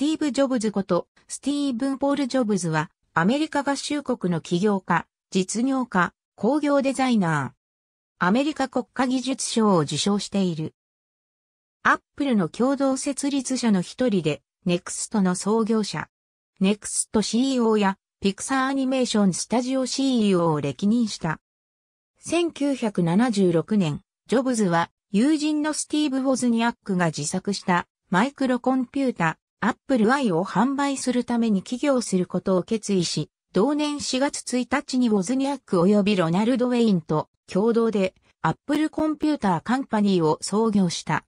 ティーブ・ジョブズこと、スティーブン・ポール・ジョブズは、アメリカ合衆国の起業家、実業家、工業デザイナー。アメリカ国家技術賞を受賞している。アップルの共同設立者の一人で、ネクストの創業者。ネクスト CEO や、ピクサーアニメーションスタジオ CEO を歴任した。1976年、ジョブズは友人のスティーブ・ウォズニアックが自作したマイクロコンピュータアップル e I を販売するために起業することを決意し、同年4月1日にウォズニアック及びロナルド・ウェインと共同でアップルコンピューターカンパニーを創業した。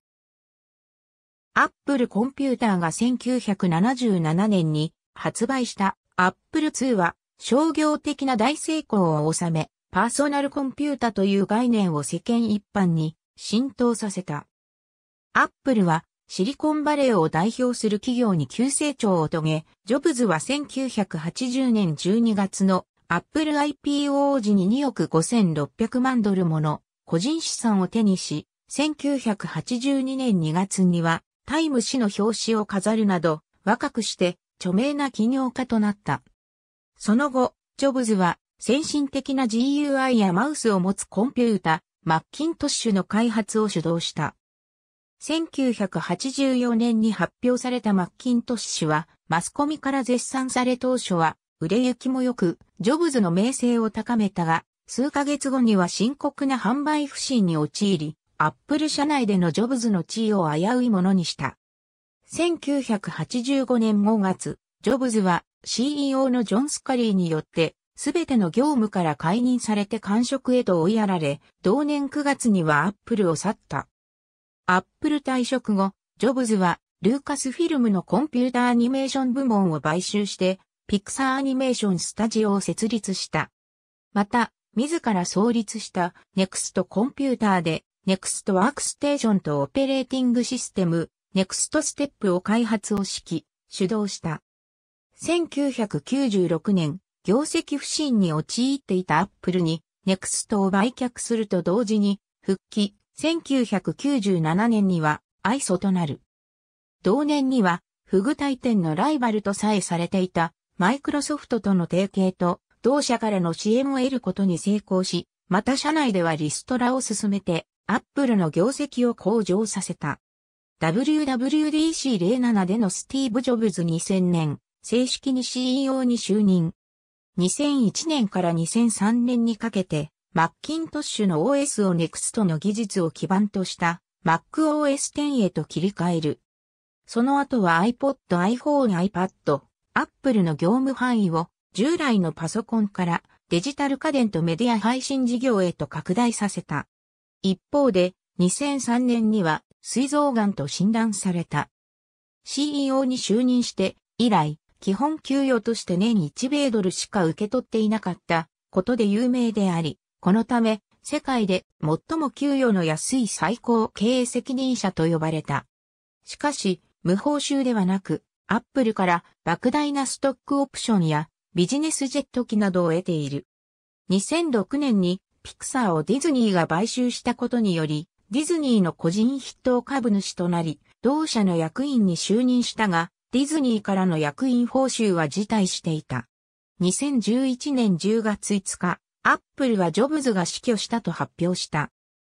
アップルコンピューターが1977年に発売したアップル2は商業的な大成功を収め、パーソナルコンピュータという概念を世間一般に浸透させた。アップルはシリコンバレーを代表する企業に急成長を遂げ、ジョブズは1980年12月のアップル IPO 時に2億5600万ドルもの個人資産を手にし、1982年2月にはタイム誌の表紙を飾るなど若くして著名な企業家となった。その後、ジョブズは先進的な GUI やマウスを持つコンピュータ、マッキントッシュの開発を主導した。1984年に発表されたマッキントッシュは、マスコミから絶賛され当初は、売れ行きも良く、ジョブズの名声を高めたが、数ヶ月後には深刻な販売不振に陥り、アップル社内でのジョブズの地位を危ういものにした。1985年5月、ジョブズは CEO のジョン・スカリーによって、すべての業務から解任されて官職へと追いやられ、同年9月にはアップルを去った。アップル退職後、ジョブズはルーカスフィルムのコンピュータアニメーション部門を買収して、ピクサーアニメーションスタジオを設立した。また、自ら創立したネクストコンピューターで、ネクストワークステーションとオペレーティングシステム、ネクストステップを開発を指揮、主導した。1996年、業績不振に陥っていたアップルに、ネクストを売却すると同時に、復帰、1997年には愛祖となる。同年には、フグ大店のライバルとさえされていた、マイクロソフトとの提携と、同社からの支援を得ることに成功し、また社内ではリストラを進めて、アップルの業績を向上させた。WWDC07 でのスティーブ・ジョブズ2000年、正式に CEO に就任。2001年から2003年にかけて、マッキントッシュの OS を NEXT の技術を基盤とした MacOS 10へと切り替える。その後は iPod、iPhone、iPad、Apple の業務範囲を従来のパソコンからデジタル家電とメディア配信事業へと拡大させた。一方で2003年には膵臓癌と診断された。CEO に就任して以来、基本給与として年1米ドルしか受け取っていなかったことで有名であり、このため、世界で最も給与の安い最高経営責任者と呼ばれた。しかし、無報酬ではなく、アップルから莫大なストックオプションやビジネスジェット機などを得ている。2006年にピクサーをディズニーが買収したことにより、ディズニーの個人筆頭株主となり、同社の役員に就任したが、ディズニーからの役員報酬は辞退していた。2011年10月5日、アップルはジョブズが死去したと発表した。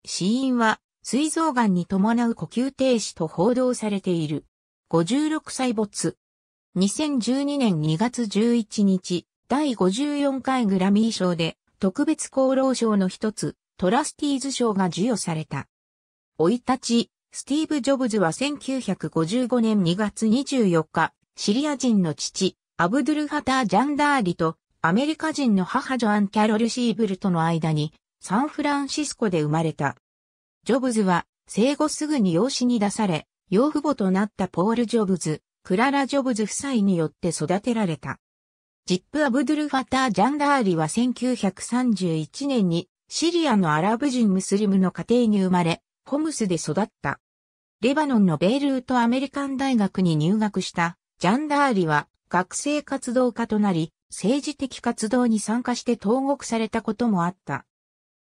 死因は、膵臓癌に伴う呼吸停止と報道されている。56歳没。2012年2月11日、第54回グラミー賞で、特別功労賞の一つ、トラスティーズ賞が授与された。老いたち、スティーブ・ジョブズは1955年2月24日、シリア人の父、アブドゥル・ハター・ジャンダーリとアメリカ人の母ジョアン・キャロル・シーブルとの間にサンフランシスコで生まれた。ジョブズは生後すぐに養子に出され、養父母となったポール・ジョブズ、クララ・ジョブズ夫妻によって育てられた。ジップ・アブドゥル・ファター・ジャンダーリは1931年にシリアのアラブ人ムスリムの家庭に生まれ、ホムスで育った。レバノンのベイルートアメリカン大学に入学したジャンダーリは学生活動家となり、政治的活動に参加して投獄されたこともあった。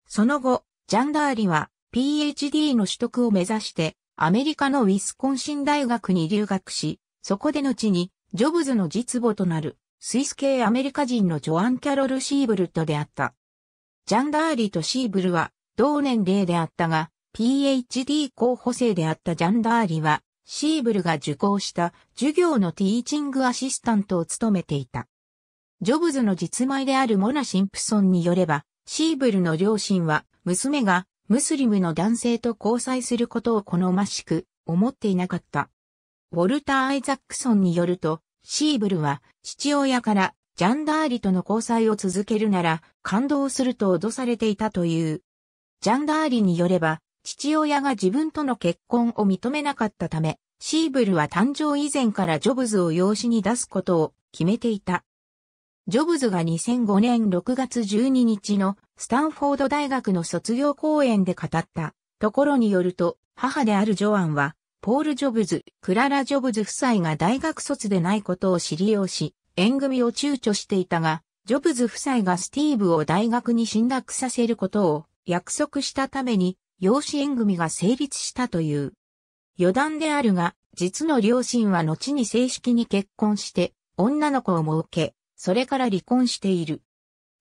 その後、ジャンダーリは PhD の取得を目指してアメリカのウィスコンシン大学に留学し、そこで後にジョブズの実母となるスイス系アメリカ人のジョアン・キャロル・シーブルと出会った。ジャンダーリとシーブルは同年齢であったが、PhD 候補生であったジャンダーリは、シーブルが受講した授業のティーチングアシスタントを務めていた。ジョブズの実米であるモナ・シンプソンによれば、シーブルの両親は、娘がムスリムの男性と交際することを好ましく思っていなかった。ウォルター・アイザックソンによると、シーブルは父親からジャンダーリとの交際を続けるなら感動すると脅されていたという。ジャンダーリによれば、父親が自分との結婚を認めなかったため、シーブルは誕生以前からジョブズを養子に出すことを決めていた。ジョブズが2005年6月12日のスタンフォード大学の卒業講演で語ったところによると、母であるジョアンは、ポール・ジョブズ、クララ・ジョブズ夫妻が大学卒でないことを知りようし、縁組を躊躇していたが、ジョブズ夫妻がスティーブを大学に進学させることを約束したために、養子縁組が成立したという。余談であるが、実の両親は後に正式に結婚して、女の子を設け、それから離婚している。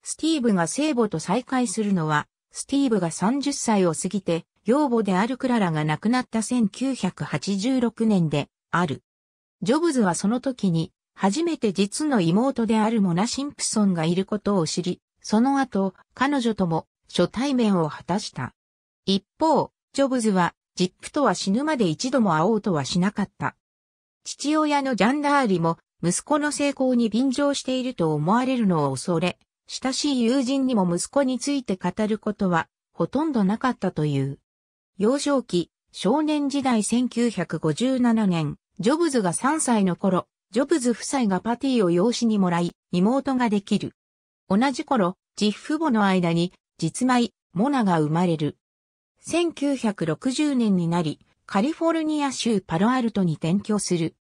スティーブが聖母と再会するのは、スティーブが30歳を過ぎて、養母であるクララが亡くなった1986年である。ジョブズはその時に、初めて実の妹であるモナ・シンプソンがいることを知り、その後、彼女とも初対面を果たした。一方、ジョブズは、ジップとは死ぬまで一度も会おうとはしなかった。父親のジャンダーリも息子の成功に便乗していると思われるのを恐れ、親しい友人にも息子について語ることはほとんどなかったという。幼少期、少年時代1957年、ジョブズが3歳の頃、ジョブズ夫妻がパティを養子にもらい、妹ができる。同じ頃、実父母の間に、実米、モナが生まれる。1960年になり、カリフォルニア州パロアルトに転居する。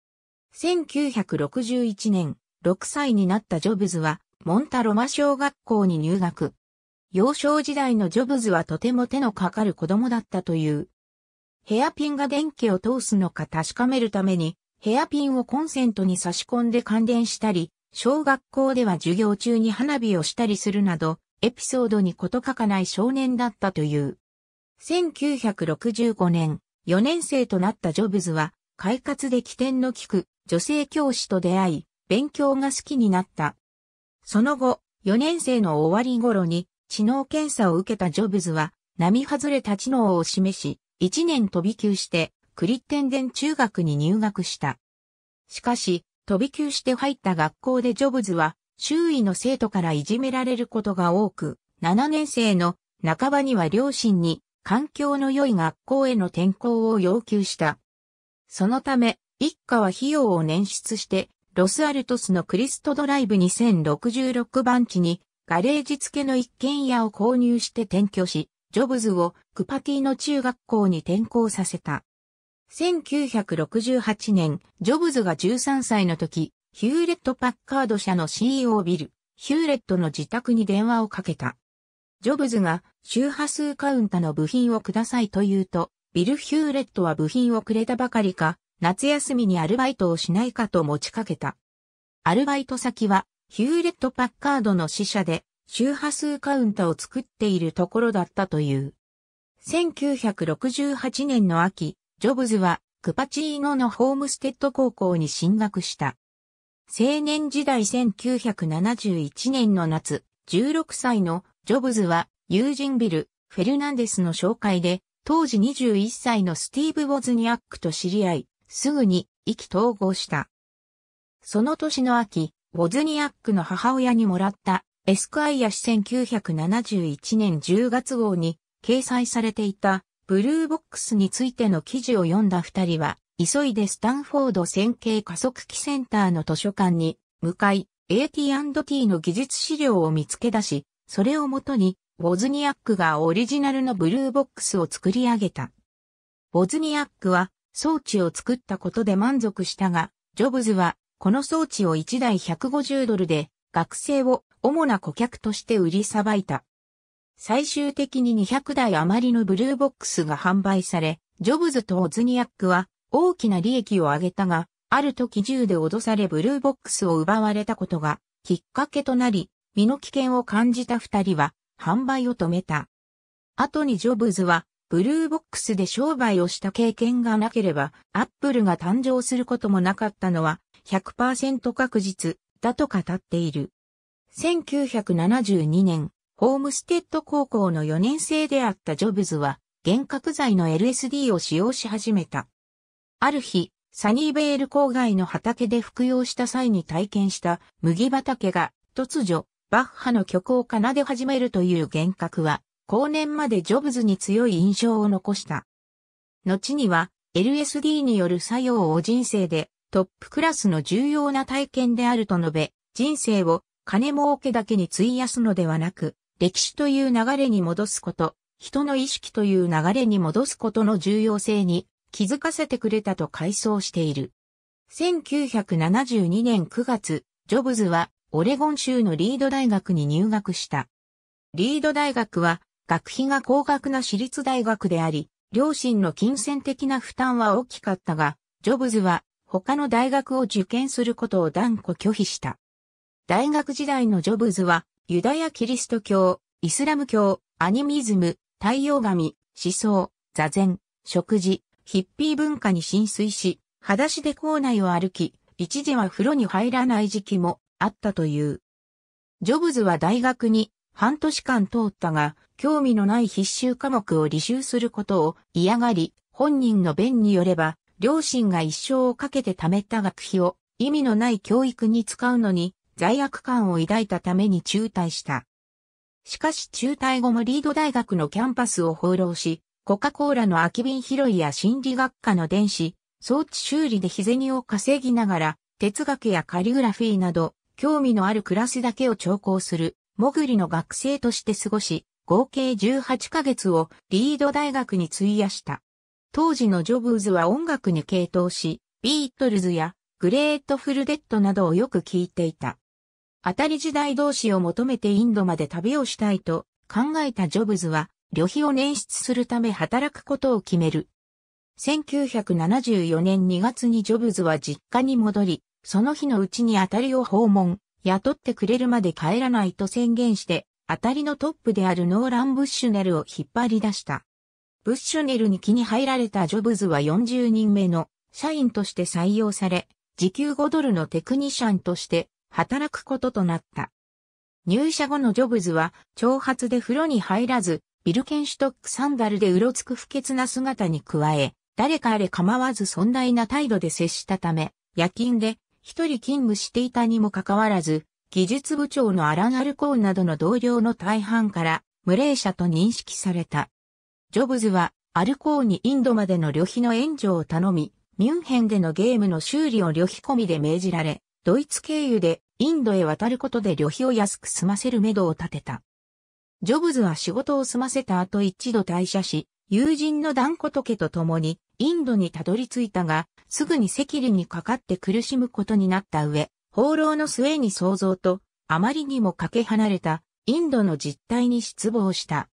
1961年、6歳になったジョブズは、モンタロマ小学校に入学。幼少時代のジョブズはとても手のかかる子供だったという。ヘアピンが電気を通すのか確かめるために、ヘアピンをコンセントに差し込んで感電したり、小学校では授業中に花火をしたりするなど、エピソードに事欠かない少年だったという。1965年、4年生となったジョブズは、快活で起点の利く女性教師と出会い、勉強が好きになった。その後、4年生の終わり頃に、知能検査を受けたジョブズは、並外れた知能を示し、1年飛び級して、クリッテンデン中学に入学した。しかし、飛び級して入った学校でジョブズは、周囲の生徒からいじめられることが多く、7年生の半ばには両親に環境の良い学校への転校を要求した。そのため、一家は費用を捻出して、ロスアルトスのクリストドライブ2066番地に、ガレージ付けの一軒家を購入して転居し、ジョブズをクパティの中学校に転校させた。1968年、ジョブズが13歳の時、ヒューレット・パッカード社の CEO ビル、ヒューレットの自宅に電話をかけた。ジョブズが周波数カウンタの部品をくださいと言うと、ビル・ヒューレットは部品をくれたばかりか、夏休みにアルバイトをしないかと持ちかけた。アルバイト先は、ヒューレット・パッカードの支社で、周波数カウンターを作っているところだったという。1968年の秋、ジョブズはクパチーノのホームステッド高校に進学した。青年時代1971年の夏、16歳のジョブズは友人ビル・フェルナンデスの紹介で、当時21歳のスティーブ・ウォズニアックと知り合い、すぐに意気投合した。その年の秋、ボズニアックの母親にもらったエスクアイア氏1971年10月号に掲載されていたブルーボックスについての記事を読んだ二人は、急いでスタンフォード線形加速器センターの図書館に向かい、AT&T の技術資料を見つけ出し、それをもとに、ボズニアックがオリジナルのブルーボックスを作り上げた。ボズニアックは装置を作ったことで満足したが、ジョブズはこの装置を1台150ドルで学生を主な顧客として売りさばいた。最終的に200台余りのブルーボックスが販売され、ジョブズとオズニアックは大きな利益を上げたが、ある時銃で脅されブルーボックスを奪われたことがきっかけとなり、身の危険を感じた二人は販売を止めた。後にジョブズはブルーボックスで商売をした経験がなければ、アップルが誕生することもなかったのは100%確実だと語っている。1972年、ホームステッド高校の4年生であったジョブズは、幻覚剤の LSD を使用し始めた。ある日、サニーベール郊外の畑で服用した際に体験した麦畑が突如、バッハの曲を奏で始めるという幻覚は、後年までジョブズに強い印象を残した。後には LSD による作用を人生でトップクラスの重要な体験であると述べ、人生を金儲けだけに費やすのではなく、歴史という流れに戻すこと、人の意識という流れに戻すことの重要性に気づかせてくれたと回想している。1972年9月、ジョブズはオレゴン州のリード大学に入学した。リード大学は学費が高額な私立大学であり、両親の金銭的な負担は大きかったが、ジョブズは他の大学を受験することを断固拒否した。大学時代のジョブズは、ユダヤキリスト教、イスラム教、アニミズム、太陽神、思想、座禅、食事、ヒッピー文化に浸水し、裸足で校内を歩き、一時は風呂に入らない時期もあったという。ジョブズは大学に半年間通ったが、興味のない必修科目を履修することを嫌がり、本人の弁によれば、両親が一生をかけて貯めた学費を意味のない教育に使うのに罪悪感を抱いたために中退した。しかし中退後もリード大学のキャンパスを放浪し、コカ・コーラの空き瓶拾いや心理学科の電子、装置修理で日銭を稼ぎながら、哲学やカリグラフィーなど、興味のあるクラスだけを聴講する、もぐりの学生として過ごし、合計18ヶ月をリード大学に費やした。当時のジョブズは音楽に傾倒し、ビートルズやグレートフルデッドなどをよく聞いていた。当たり時代同士を求めてインドまで旅をしたいと考えたジョブズは旅費を捻出するため働くことを決める。1974年2月にジョブズは実家に戻り、その日のうちに当たりを訪問、雇ってくれるまで帰らないと宣言して当たりのトップであるノーラン・ブッシュネルを引っ張り出した。ブッシュネルに気に入られたジョブズは40人目の社員として採用され、時給5ドルのテクニシャンとして働くこととなった。入社後のジョブズは、長髪で風呂に入らず、ビルケンシュトックサンダルでうろつく不潔な姿に加え、誰かあれ構わず尊大な態度で接したため、夜勤で一人勤務していたにもかかわらず、技術部長のアラン・アルコーなどの同僚の大半から無礼者と認識された。ジョブズはアルコーにインドまでの旅費の援助を頼み、ミュンヘンでのゲームの修理を旅費込みで命じられ、ドイツ経由でインドへ渡ることで旅費を安く済ませるめどを立てた。ジョブズは仕事を済ませた後一度退社し、友人のダンコトケと共にインドにたどり着いたが、すぐに赤痢にかかって苦しむことになった上、放浪の末に想像と、あまりにもかけ離れた、インドの実態に失望した。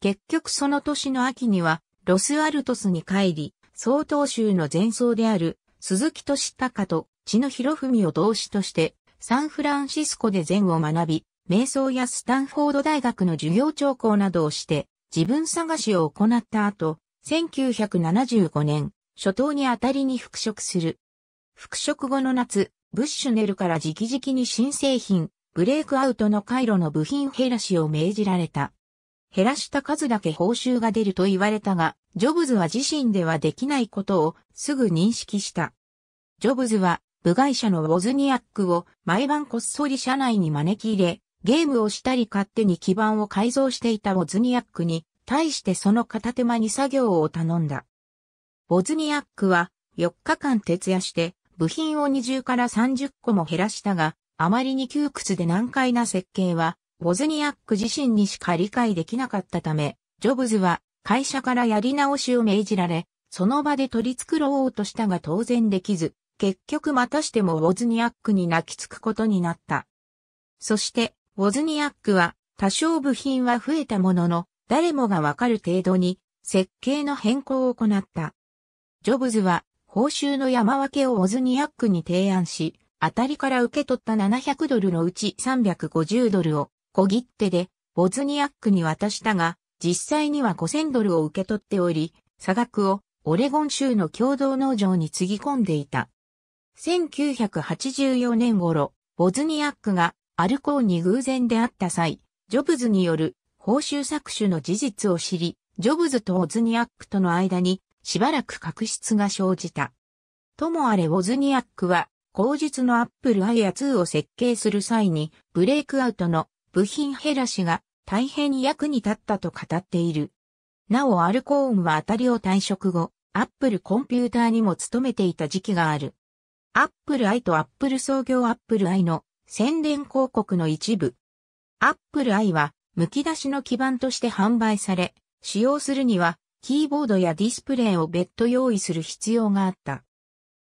結局その年の秋には、ロスアルトスに帰り、総統州の前奏である、鈴木敏孝と千野博文を同志として、サンフランシスコで禅を学び、瞑想やスタンフォード大学の授業聴講などをして、自分探しを行った後、1975年、初頭にあたりに復職する。復職後の夏、ブッシュネルから直々に新製品、ブレイクアウトの回路の部品減らしを命じられた。減らした数だけ報酬が出ると言われたが、ジョブズは自身ではできないことをすぐ認識した。ジョブズは部外者のウォズニアックを毎晩こっそり社内に招き入れ、ゲームをしたり勝手に基盤を改造していたウォズニアックに対してその片手間に作業を頼んだ。ウォズニアックは4日間徹夜して部品を20から30個も減らしたが、あまりに窮屈で難解な設計は、ウォズニアック自身にしか理解できなかったため、ジョブズは会社からやり直しを命じられ、その場で取り繕おうとしたが当然できず、結局またしてもウォズニアックに泣きつくことになった。そして、ウォズニアックは多少部品は増えたものの、誰もがわかる程度に設計の変更を行った。ジョブズは報酬の山分けをオズニアックに提案し、当たりから受け取った700ドルのうち350ドルを小切手でオズニアックに渡したが、実際には5000ドルを受け取っており、差額をオレゴン州の共同農場につぎ込んでいた。1984年頃、ボズニアックがアルコーに偶然出会った際、ジョブズによる報酬搾取の事実を知り、ジョブズとオズニアックとの間にしばらく確執が生じた。ともあれウォズニアックは、後日のアップルアイア2を設計する際に、ブレイクアウトの部品減らしが大変役に立ったと語っている。なおアルコーンは当たりを退職後、アップルコンピューターにも勤めていた時期がある。アップルアイとアップル創業アップルアイの宣伝広告の一部。アップルアイは、剥き出しの基板として販売され、使用するにはキーボードやディスプレイを別途用意する必要があった。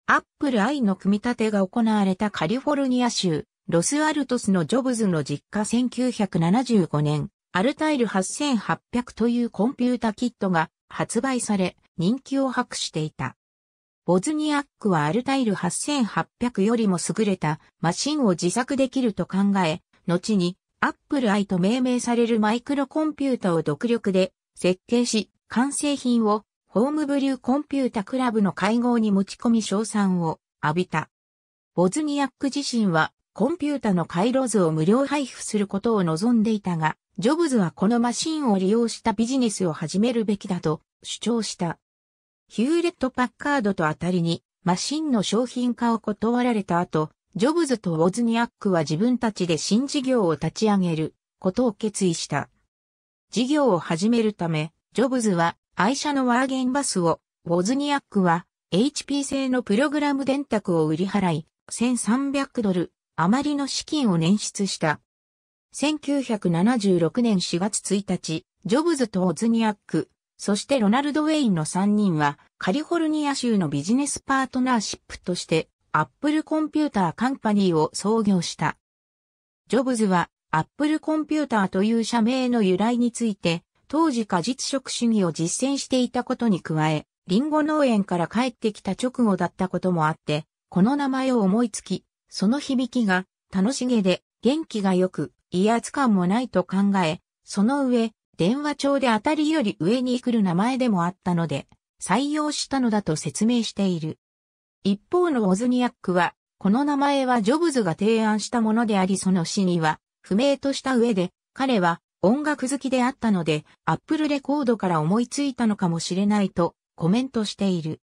Apple i の組み立てが行われたカリフォルニア州、ロスアルトスのジョブズの実家1975年、アルタイル8800というコンピュータキットが発売され、人気を博していた。ボズニアックはアルタイル8800よりも優れたマシンを自作できると考え、後に Apple i と命名されるマイクロコンピュータを独力で設計し、完成品をホームブリューコンピュータクラブの会合に持ち込み賞賛を浴びた。ボズニアック自身はコンピュータの回路図を無料配布することを望んでいたが、ジョブズはこのマシンを利用したビジネスを始めるべきだと主張した。ヒューレット・パッカードとあたりにマシンの商品化を断られた後、ジョブズとウォズニアックは自分たちで新事業を立ち上げることを決意した。事業を始めるため、ジョブズは愛車のワーゲンバスを、ウォズニアックは HP 製のプログラム電卓を売り払い、1300ドル余りの資金を捻出した。1976年4月1日、ジョブズとオズニアック、そしてロナルド・ウェインの3人は、カリフォルニア州のビジネスパートナーシップとして、アップルコンピューターカンパニーを創業した。ジョブズは、アップルコンピューターという社名の由来について、当時果実食主義を実践していたことに加え、リンゴ農園から帰ってきた直後だったこともあって、この名前を思いつき、その響きが楽しげで元気が良く威圧感もないと考え、その上、電話帳で当たりより上に来る名前でもあったので、採用したのだと説明している。一方のオズニアックは、この名前はジョブズが提案したものでありその死には、不明とした上で、彼は音楽好きであったので、アップルレコードから思いついたのかもしれないとコメントしている。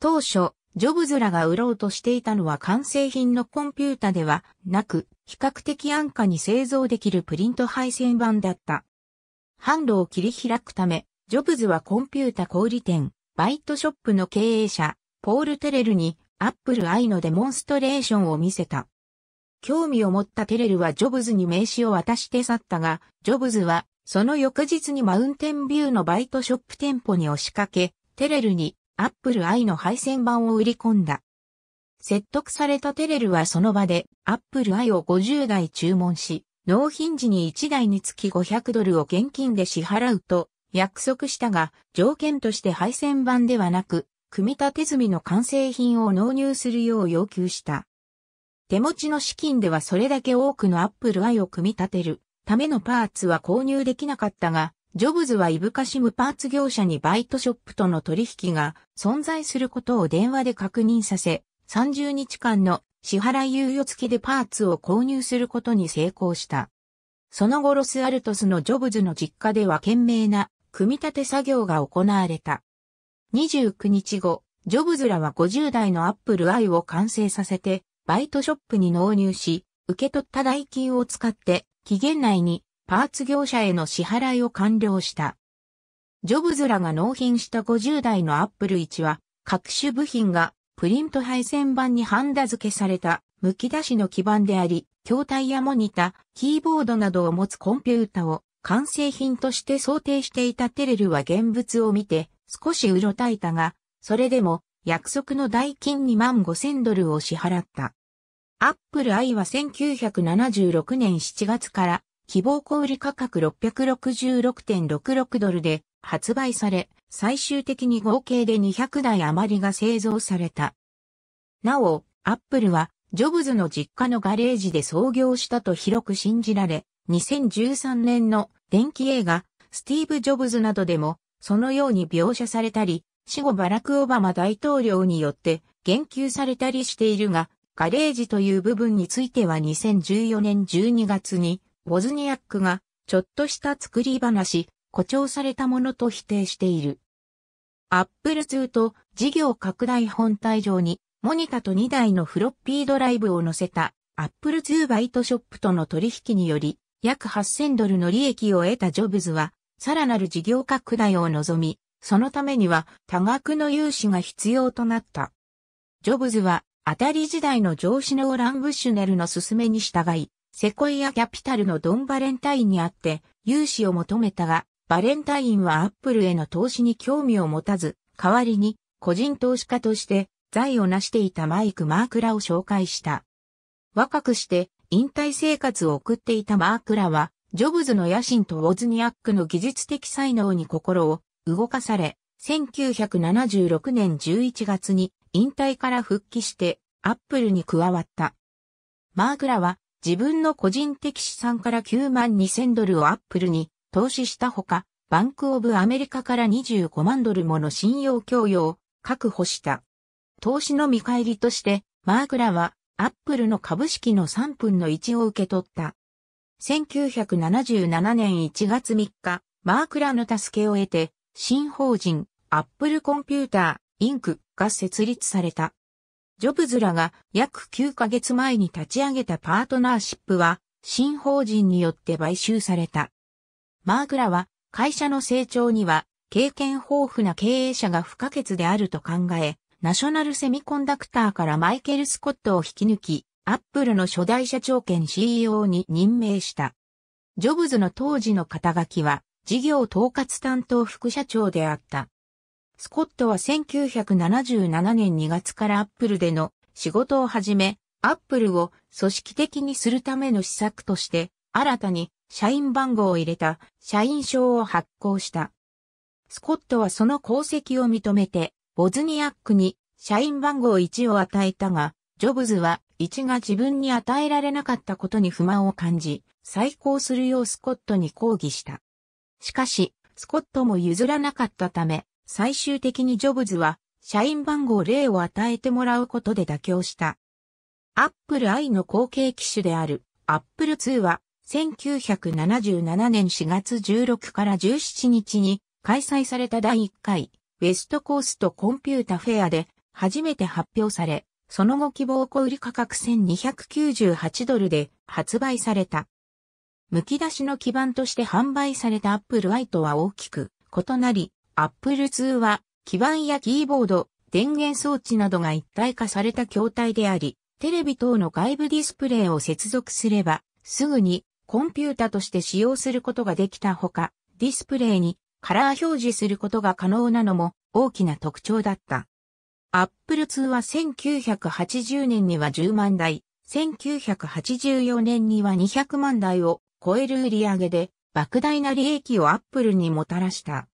当初、ジョブズらが売ろうとしていたのは完成品のコンピュータではなく、比較的安価に製造できるプリント配線版だった。販路を切り開くため、ジョブズはコンピュータ小売店、バイトショップの経営者、ポール・テレルに、アップルアイのデモンストレーションを見せた。興味を持ったテレルはジョブズに名刺を渡して去ったが、ジョブズは、その翌日にマウンテンビューのバイトショップ店舗に押しかけ、テレルにアップル i の配線版を売り込んだ。説得されたテレルはその場でアップル i を50台注文し、納品時に1台につき500ドルを現金で支払うと約束したが、条件として配線版ではなく、組み立て済みの完成品を納入するよう要求した。手持ちの資金ではそれだけ多くのアップルアイを組み立てるためのパーツは購入できなかったが、ジョブズはいぶかしむパーツ業者にバイトショップとの取引が存在することを電話で確認させ、30日間の支払い猶予付きでパーツを購入することに成功した。その後ロスアルトスのジョブズの実家では懸命な組み立て作業が行われた。29日後、ジョブズらは50代のアップルアイを完成させて、バイトショップに納入し、受け取った代金を使って期限内にパーツ業者への支払いを完了した。ジョブズらが納品した50台のアップル1は、各種部品がプリント配線板にハンダ付けされた剥き出しの基板であり、筐体やモニタ、キーボードなどを持つコンピュータを完成品として想定していたテレルは現物を見て少しうろたいたが、それでも約束の代金2万5000ドルを支払った。アップル i は1976年7月から希望小売価格666.66ドルで発売され、最終的に合計で200台余りが製造された。なお、アップルはジョブズの実家のガレージで創業したと広く信じられ、2013年の電気映画、スティーブ・ジョブズなどでも、そのように描写されたり、死後バラク・オバマ大統領によって言及されたりしているが、ガレージという部分については2014年12月に、ウォズニアックが、ちょっとした作り話、誇張されたものと否定している。アップル2と事業拡大本体上に、モニタと2台のフロッピードライブを載せた、アップル2バイトショップとの取引により、約8000ドルの利益を得たジョブズは、さらなる事業拡大を望み、そのためには多額の融資が必要となった。ジョブズは、当たり時代の上司のオラン・ブッシュネルの勧めに従い、セコイア・キャピタルのドン・バレンタインにあって、融資を求めたが、バレンタインはアップルへの投資に興味を持たず、代わりに個人投資家として財を成していたマイク・マークラを紹介した。若くして引退生活を送っていたマークラは、ジョブズの野心とウォズニアックの技術的才能に心を動かされ、1976年11月に引退から復帰してアップルに加わった。マークラは自分の個人的資産から9万2000ドルをアップルに投資したほか、バンクオブアメリカから25万ドルもの信用供与を確保した。投資の見返りとして、マークラはアップルの株式の3分の1を受け取った。1977年1月3日、マークラの助けを得て、新法人、アップルコンピューター、インクが設立された。ジョブズらが約9ヶ月前に立ち上げたパートナーシップは、新法人によって買収された。マークらは、会社の成長には、経験豊富な経営者が不可欠であると考え、ナショナルセミコンダクターからマイケル・スコットを引き抜き、アップルの初代社長兼 CEO に任命した。ジョブズの当時の肩書きは、事業統括担当副社長であった。スコットは1977年2月からアップルでの仕事を始め、アップルを組織的にするための施策として、新たに社員番号を入れた社員証を発行した。スコットはその功績を認めて、ボズニアックに社員番号1を与えたが、ジョブズは1が自分に与えられなかったことに不満を感じ、再考するようスコットに抗議した。しかし、スコットも譲らなかったため、最終的にジョブズは社員番号0を与えてもらうことで妥協した。アップル i の後継機種であるアップル2は1977年4月16から17日に開催された第1回ウェストコーストコンピュータフェアで初めて発表され、その後希望小売価格1298ドルで発売された。剥き出しの基板として販売された Apple i とは大きく異なり、Apple II は基板やキーボード、電源装置などが一体化された筐体であり、テレビ等の外部ディスプレイを接続すれば、すぐにコンピュータとして使用することができたほか、ディスプレイにカラー表示することが可能なのも大きな特徴だった。Apple II は1980年には10万台、1984年には200万台を超える売り上げで、莫大な利益をアップルにもたらした。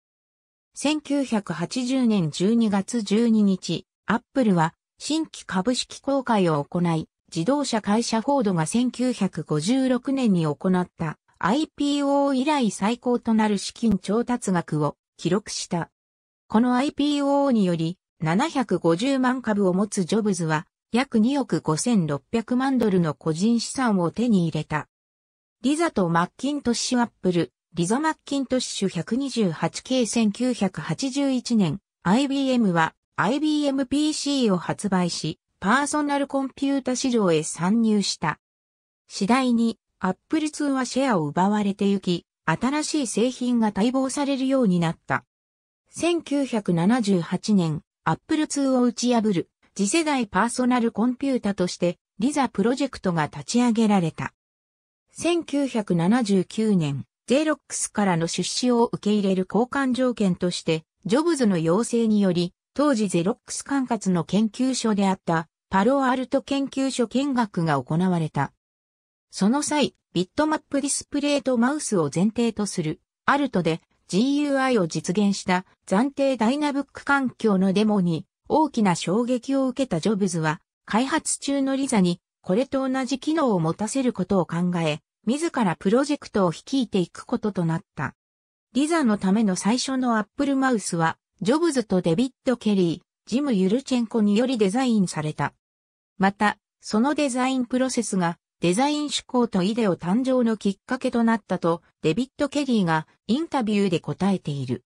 1980年12月12日、アップルは新規株式公開を行い、自動車会社フォードが1956年に行った IPO 以来最高となる資金調達額を記録した。この IPO により750万株を持つジョブズは約2億5600万ドルの個人資産を手に入れた。リザとマッキントッシュアップル、リザ・マッキントッシュ 128K1981 年、IBM は IBM PC を発売し、パーソナルコンピュータ市場へ参入した。次第に、アップル2はシェアを奪われてゆき、新しい製品が待望されるようになった。1978年、アップル2を打ち破る、次世代パーソナルコンピュータとして、リザプロジェクトが立ち上げられた。1979年、ゼロックスからの出資を受け入れる交換条件として、ジョブズの要請により、当時ゼロックス管轄の研究所であったパロアルト研究所見学が行われた。その際、ビットマップディスプレイとマウスを前提とするアルトで GUI を実現した暫定ダイナブック環境のデモに大きな衝撃を受けたジョブズは開発中のリザにこれと同じ機能を持たせることを考え、自らプロジェクトを率いていくこととなった。リザのための最初のアップルマウスは、ジョブズとデビッド・ケリー、ジム・ユルチェンコによりデザインされた。また、そのデザインプロセスが、デザイン思考とイデオ誕生のきっかけとなったと、デビッド・ケリーがインタビューで答えている。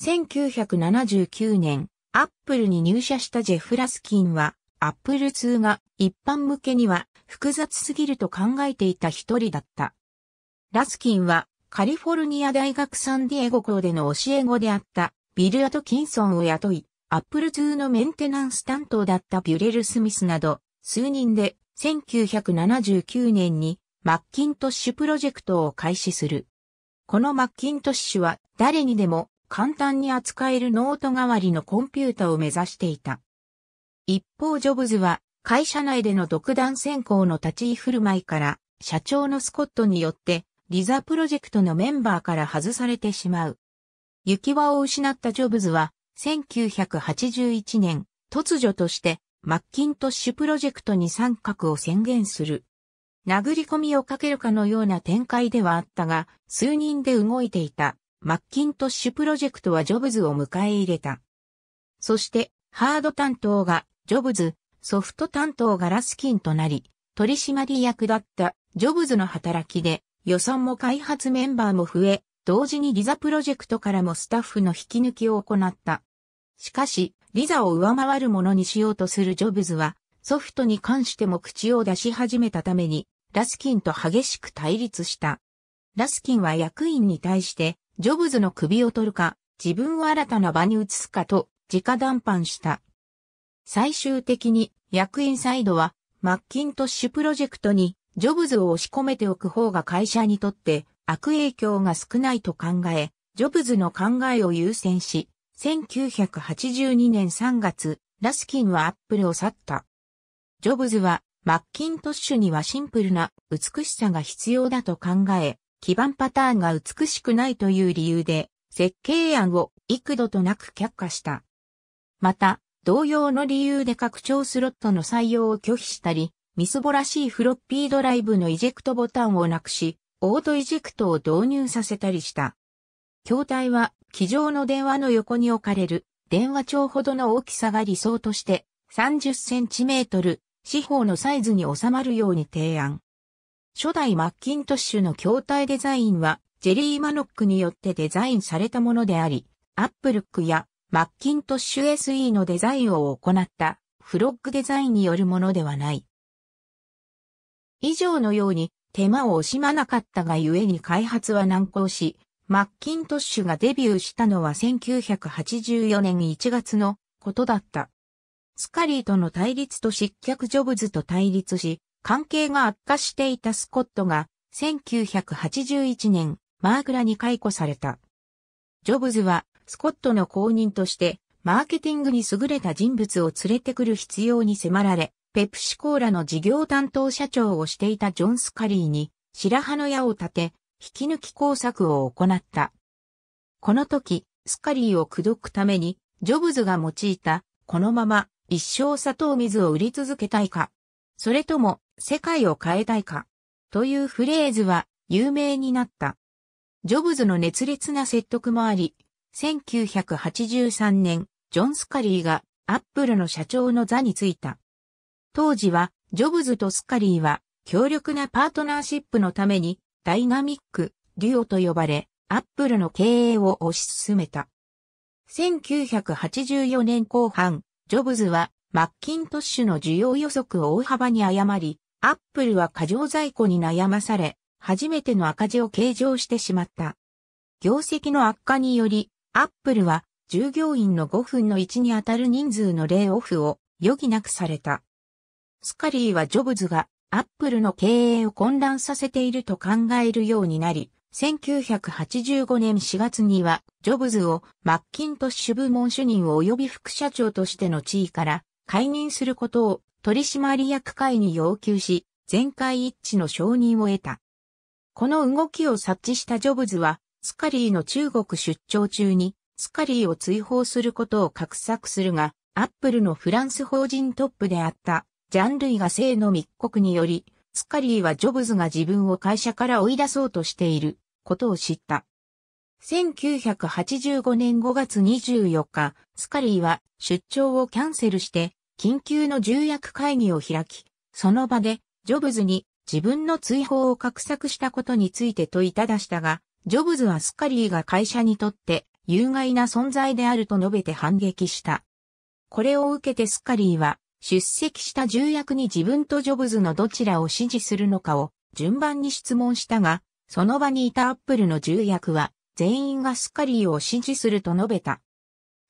1979年、アップルに入社したジェフ・ラスキンは、アップル2が一般向けには複雑すぎると考えていた一人だった。ラスキンはカリフォルニア大学サンディエゴ校での教え子であったビル・アトキンソンを雇い、アップル2のメンテナンス担当だったビュレル・スミスなど数人で1979年にマッキントッシュプロジェクトを開始する。このマッキントッシュは誰にでも簡単に扱えるノート代わりのコンピュータを目指していた。一方ジョブズは会社内での独断選考の立ち居振る舞いから、社長のスコットによって、リザプロジェクトのメンバーから外されてしまう。行き場を失ったジョブズは、1981年、突如として、マッキントッシュプロジェクトに参画を宣言する。殴り込みをかけるかのような展開ではあったが、数人で動いていた、マッキントッシュプロジェクトはジョブズを迎え入れた。そして、ハード担当が、ジョブズ、ソフト担当がラスキンとなり、取締役だったジョブズの働きで予算も開発メンバーも増え、同時にリザプロジェクトからもスタッフの引き抜きを行った。しかし、リザを上回るものにしようとするジョブズは、ソフトに関しても口を出し始めたために、ラスキンと激しく対立した。ラスキンは役員に対して、ジョブズの首を取るか、自分を新たな場に移すかと、直談判した。最終的に役員サイドはマッキントッシュプロジェクトにジョブズを押し込めておく方が会社にとって悪影響が少ないと考え、ジョブズの考えを優先し、1982年3月、ラスキンはアップルを去った。ジョブズはマッキントッシュにはシンプルな美しさが必要だと考え、基盤パターンが美しくないという理由で、設計案を幾度となく却下した。また、同様の理由で拡張スロットの採用を拒否したり、みすぼらしいフロッピードライブのイジェクトボタンをなくし、オートイジェクトを導入させたりした。筐体は、机上の電話の横に置かれる、電話帳ほどの大きさが理想として、30センチメートル、四方のサイズに収まるように提案。初代マッキントッシュの筐体デザインは、ジェリー・マノックによってデザインされたものであり、アップルックやマッキントッシュ SE のデザインを行ったフロッグデザインによるものではない。以上のように手間を惜しまなかったがゆえに開発は難航し、マッキントッシュがデビューしたのは1984年1月のことだった。スカリーとの対立と失脚ジョブズと対立し、関係が悪化していたスコットが1981年マーグラに解雇された。ジョブズはスコットの後任として、マーケティングに優れた人物を連れてくる必要に迫られ、ペプシコーラの事業担当社長をしていたジョン・スカリーに、白羽の矢を立て、引き抜き工作を行った。この時、スカリーを口説くために、ジョブズが用いた、このまま一生砂糖水を売り続けたいか、それとも世界を変えたいか、というフレーズは有名になった。ジョブズの熱烈な説得もあり、1983年、ジョン・スカリーがアップルの社長の座に就いた。当時は、ジョブズとスカリーは強力なパートナーシップのためにダイナミック、デュオと呼ばれ、アップルの経営を推し進めた。1984年後半、ジョブズはマッキントッシュの需要予測を大幅に誤り、アップルは過剰在庫に悩まされ、初めての赤字を計上してしまった。業績の悪化により、アップルは従業員の5分の1に当たる人数のレイオフを余儀なくされた。スカリーはジョブズがアップルの経営を混乱させていると考えるようになり、1985年4月にはジョブズをマッキントッシュ部門主任及び副社長としての地位から解任することを取締役会に要求し、全会一致の承認を得た。この動きを察知したジョブズはスカリーの中国出張中に、スカリーを追放することを画策するが、アップルのフランス法人トップであった、ジャンルイが性の密告により、スカリーはジョブズが自分を会社から追い出そうとしていることを知った。1985年5月24日、スカリーは出張をキャンセルして、緊急の重役会議を開き、その場でジョブズに自分の追放を画策したことについて問いただしたが、ジョブズはスカリーが会社にとって有害な存在であると述べて反撃した。これを受けてスカリーは出席した重役に自分とジョブズのどちらを支持するのかを順番に質問したが、その場にいたアップルの重役は全員がスカリーを支持すると述べた。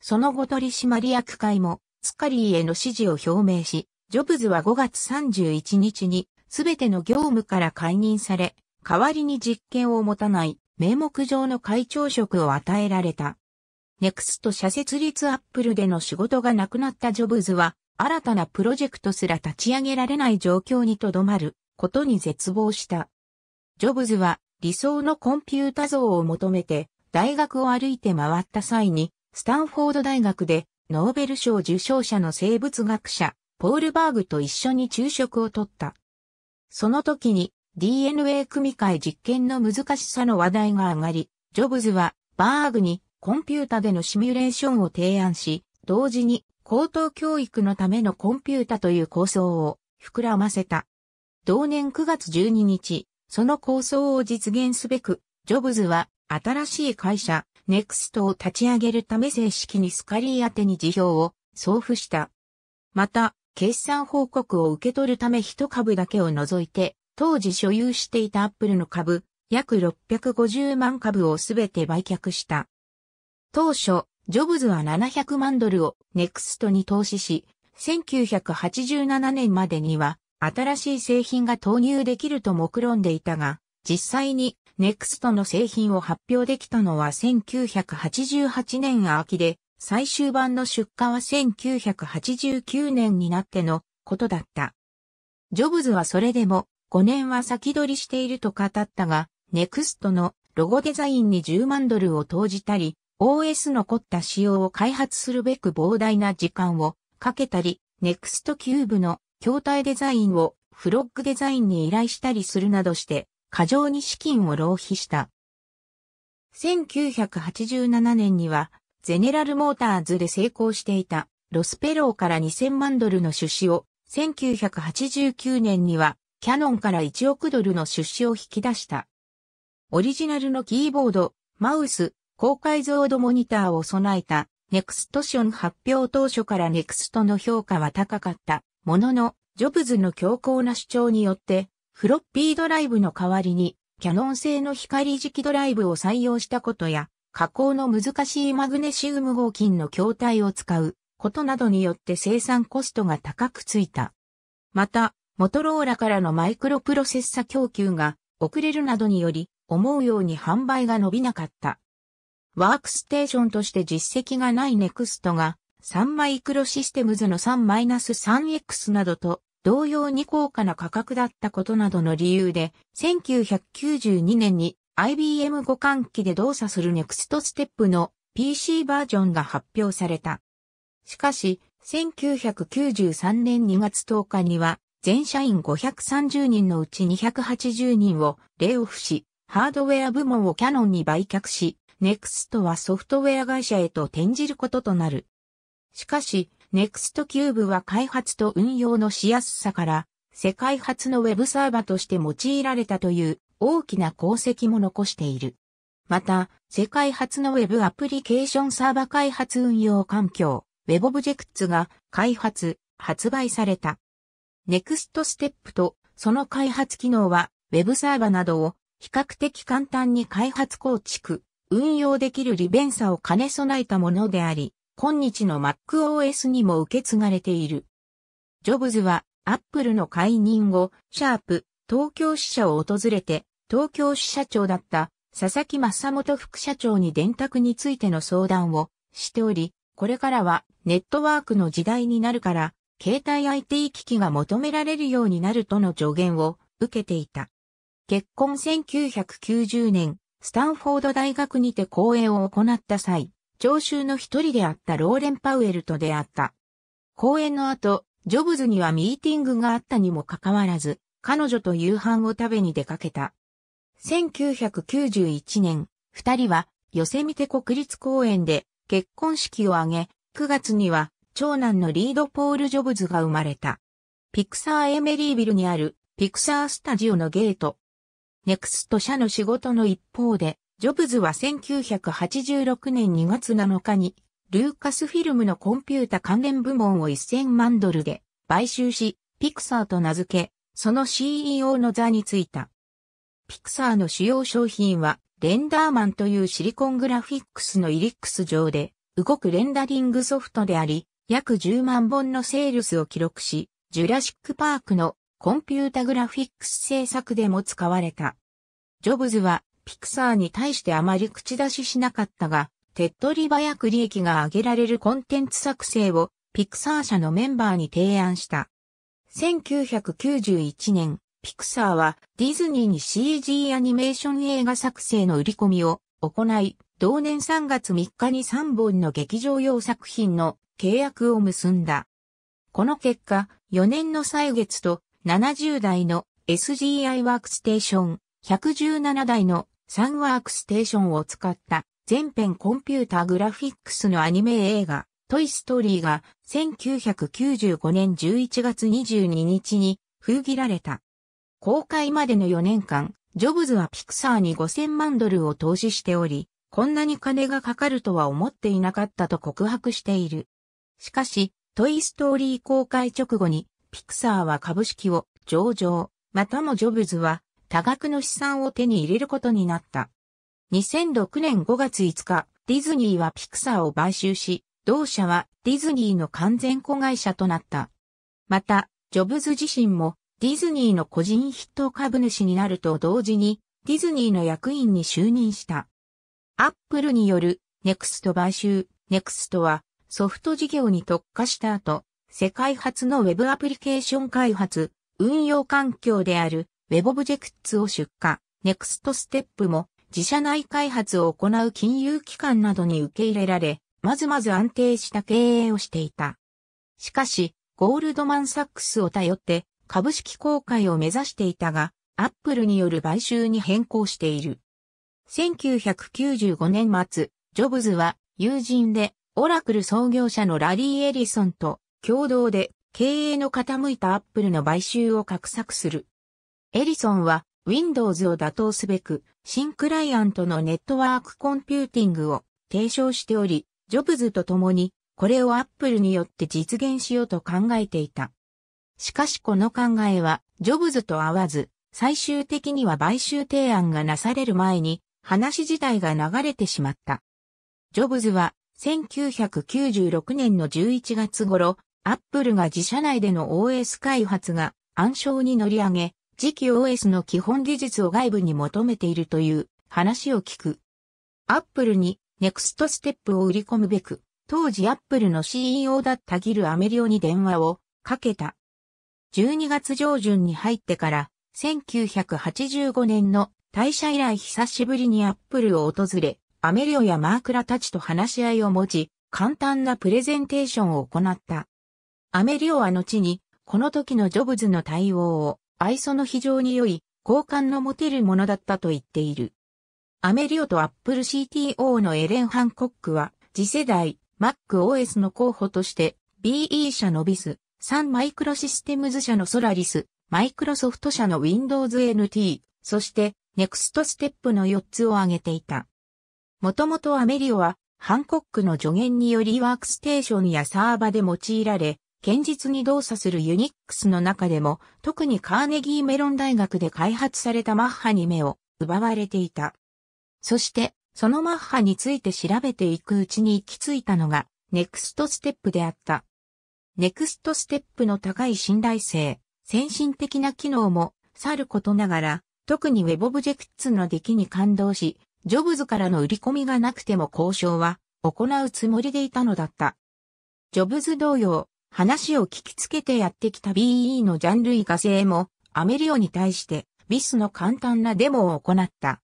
その後取締役会もスカリーへの支持を表明し、ジョブズは5月31日にすべての業務から解任され、代わりに実権を持たない名目上の会長職を与えられた。ネクスト社設立アップルでの仕事がなくなったジョブズは、新たなプロジェクトすら立ち上げられない状況にとどまることに絶望した。ジョブズは理想のコンピュータ像を求めて大学を歩いて回った際に、スタンフォード大学でノーベル賞受賞者の生物学者、ポールバーグと一緒に昼食をとった。その時に DNA 組み換え実験の難しさの話題が上がり、ジョブズはバーグにコンピュータでのシミュレーションを提案し、同時に高等教育のためのコンピュータという構想を膨らませた。同年9月12日、その構想を実現すべく、ジョブズは新しい会社、ネクストを立ち上げるため正式にスカリー宛てに辞表を送付した。また、決算報告を受け取るため一株だけを除いて、当時所有していたアップルの株、約650万株をすべて売却した。当初、ジョブズは700万ドルをネクストに投資し、1987年までには新しい製品が投入できると目論んでいたが、実際にネクストの製品を発表できたのは1988年秋で、最終版の出荷は1989年になってのことだった。ジョブズはそれでも5年は先取りしていると語ったが、ネクストのロゴデザインに10万ドルを投じたり、OS の凝った仕様を開発するべく膨大な時間をかけたり、ネクストキューブの筐体デザインをフロッグデザインに依頼したりするなどして、過剰に資金を浪費した。1987年には、ゼネラルモーターズで成功していたロスペローから2000万ドルの出資を、1989年にはキャノンから1億ドルの出資を引き出した。オリジナルのキーボード、マウス、高解像度モニターを備えた、ネクストション発表当初からネクストの評価は高かった。ものの、ジョブズの強硬な主張によって、フロッピードライブの代わりに、キャノン製の光磁気ドライブを採用したことや、加工の難しいマグネシウム合金の筐体を使うことなどによって生産コストが高くついた。また、モトローラからのマイクロプロセッサ供給が遅れるなどにより、思うように販売が伸びなかった。ワークステーションとして実績がないネクストが、3マイクロシステムズの 3-3X などと同様に高価な価格だったことなどの理由で、1992年に IBM 互換機で動作するネクストステップの PC バージョンが発表された。しかし、1993年2月10日には全社員530人のうち280人をレイオフし、ハードウェア部門をキャノンに売却し、ネクストはソフトウェア会社へと転じることとなる。しかし、ネクストキューブは開発と運用のしやすさから、世界初のウェブサーバーとして用いられたという大きな功績も残している。また、世界初のウェブアプリケーションサーバー開発運用環境、Web オブジェクツが開発、発売された。ネクストステップとその開発機能は Web サーバなどを比較的簡単に開発構築、運用できる利便さを兼ね備えたものであり、今日の MacOS にも受け継がれている。ジョブズは Apple の解任後、シャープ、東京支社を訪れて、東京支社長だった佐々木正元副社長に電卓についての相談をしており、これからはネットワークの時代になるから、携帯 IT 機器が求められるようになるとの助言を受けていた。結婚1990年、スタンフォード大学にて講演を行った際、聴衆の一人であったローレン・パウエルと出会った。講演の後、ジョブズにはミーティングがあったにもかかわらず、彼女と夕飯を食べに出かけた。1991年、二人は、寄せみて国立公園で結婚式を挙げ、9月には長男のリード・ポール・ジョブズが生まれた。ピクサー・エメリービルにあるピクサー・スタジオのゲート。ネクスト社の仕事の一方で、ジョブズは1986年2月7日に、ルーカスフィルムのコンピュータ関連部門を1000万ドルで買収し、ピクサーと名付け、その CEO の座についた。ピクサーの主要商品は、レンダーマンというシリコングラフィックスのイリックス上で、動くレンダリングソフトであり、約10万本のセールスを記録し、ジュラシックパークのコンピュータグラフィックス制作でも使われた。ジョブズはピクサーに対してあまり口出ししなかったが、手っ取り早く利益が上げられるコンテンツ作成をピクサー社のメンバーに提案した。1991年、ピクサーはディズニーに CG アニメーション映画作成の売り込みを行い、同年3月3日に3本の劇場用作品の契約を結んだ。この結果、4年の歳月と70台の SGI ワークステーション、117台のサンワークステーションを使った全編コンピュータグラフィックスのアニメ映画、トイストーリーが1995年11月22日に封切られた。公開までの4年間、ジョブズはピクサーに5000万ドルを投資しており、こんなに金がかかるとは思っていなかったと告白している。しかし、トイストーリー公開直後に、ピクサーは株式を上場、またもジョブズは多額の資産を手に入れることになった。2006年5月5日、ディズニーはピクサーを買収し、同社はディズニーの完全子会社となった。また、ジョブズ自身もディズニーの個人筆頭株主になると同時に、ディズニーの役員に就任した。アップルによるネクスト買収、ネクストはソフト事業に特化した後、世界初の Web アプリケーション開発、運用環境である Web オブジェクツを出荷、ネクストステップも自社内開発を行う金融機関などに受け入れられ、まずまず安定した経営をしていた。しかし、ゴールドマンサックスを頼って株式公開を目指していたが、アップルによる買収に変更している。1995年末、ジョブズは友人でオラクル創業者のラリー・エリソンと共同で経営の傾いたアップルの買収を画策する。エリソンは Windows を打倒すべく新クライアントのネットワークコンピューティングを提唱しており、ジョブズと共にこれをアップルによって実現しようと考えていた。しかしこの考えはジョブズと合わず、最終的には買収提案がなされる前に話自体が流れてしまった。ジョブズは1996年の11月頃、アップルが自社内での OS 開発が暗礁に乗り上げ、次期 OS の基本技術を外部に求めているという話を聞く。アップルにネクストステップを売り込むべく、当時アップルの CEO だったギル・アメリオに電話をかけた。12月上旬に入ってから、1985年の退社以来久しぶりにアップルを訪れ、アメリオやマークラたちと話し合いを持ち、簡単なプレゼンテーションを行った。アメリオは後に、この時のジョブズの対応を、愛想の非常に良い、好感の持てるものだったと言っている。アメリオとアップル CTO のエレン・ハンコックは、次世代 MacOS の候補として、BE 社のビス、サンマイクロシステムズ社のソラリス、マイクロソフト社の Windows NT、そして Next Step の4つを挙げていた。もともとアメリオは、ハンコックの助言によりワークステーションやサーバで用いられ、堅実に動作するユニックスの中でも、特にカーネギーメロン大学で開発されたマッハに目を奪われていた。そして、そのマッハについて調べていくうちに行き着いたのが、ネクストステップであった。ネクストステップの高い信頼性、先進的な機能も、さることながら、特に Web オブジェクツの出来に感動し、ジョブズからの売り込みがなくても交渉は行うつもりでいたのだった。ジョブズ同様、話を聞きつけてやってきた BE のジャンルイガ製もアメリオに対してビスの簡単なデモを行った。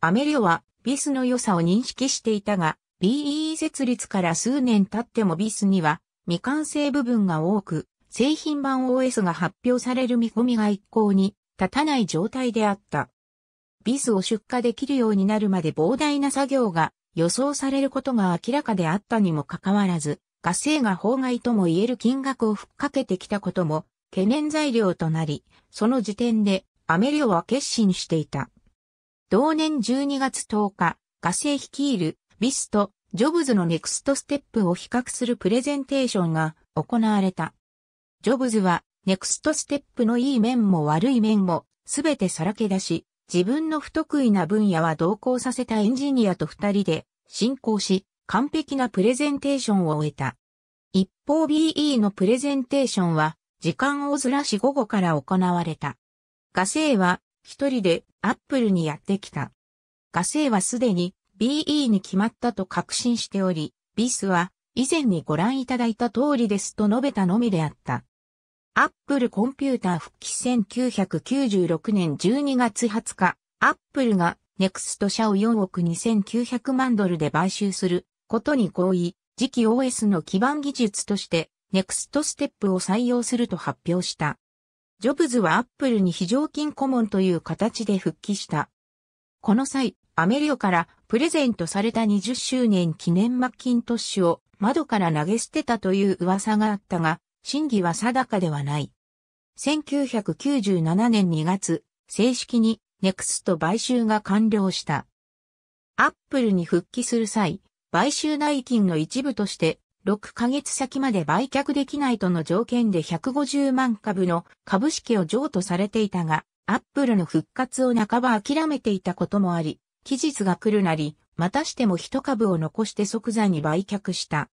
アメリオはビスの良さを認識していたが、BE 設立から数年経ってもビスには未完成部分が多く、製品版 OS が発表される見込みが一向に立たない状態であった。ビスを出荷できるようになるまで膨大な作業が予想されることが明らかであったにもかかわらず、ガ星が法外とも言える金額を吹っかけてきたことも懸念材料となり、その時点でアメリオは決心していた。同年12月10日、ガ星率いるビスとジョブズのネクストステップを比較するプレゼンテーションが行われた。ジョブズはネクストステップのいい面も悪い面もすべてさらけ出し、自分の不得意な分野は同行させたエンジニアと二人で進行し、完璧なプレゼンテーションを終えた。一方 BE のプレゼンテーションは時間をずらし午後から行われた。ガセイは一人でアップルにやってきた。ガセイはすでに BE に決まったと確信しており、ビスは以前にご覧いただいた通りですと述べたのみであった。アップルコンピューター復帰1996年12月20日、アップルがネクスト社を4億2900万ドルで買収することに合意、次期 OS の基盤技術としてネクストステップを採用すると発表した。ジョブズはアップルに非常勤顧問という形で復帰した。この際、アメリオからプレゼントされた20周年記念マッキントッシュを窓から投げ捨てたという噂があったが、真偽は定かではない。1997年2月、正式にネクスト買収が完了した。アップルに復帰する際、買収代金の一部として6ヶ月先まで売却できないとの条件で150万株の株式を譲渡されていたが、アップルの復活を半ば諦めていたこともあり、期日が来るなり、またしても一株を残して即座に売却した。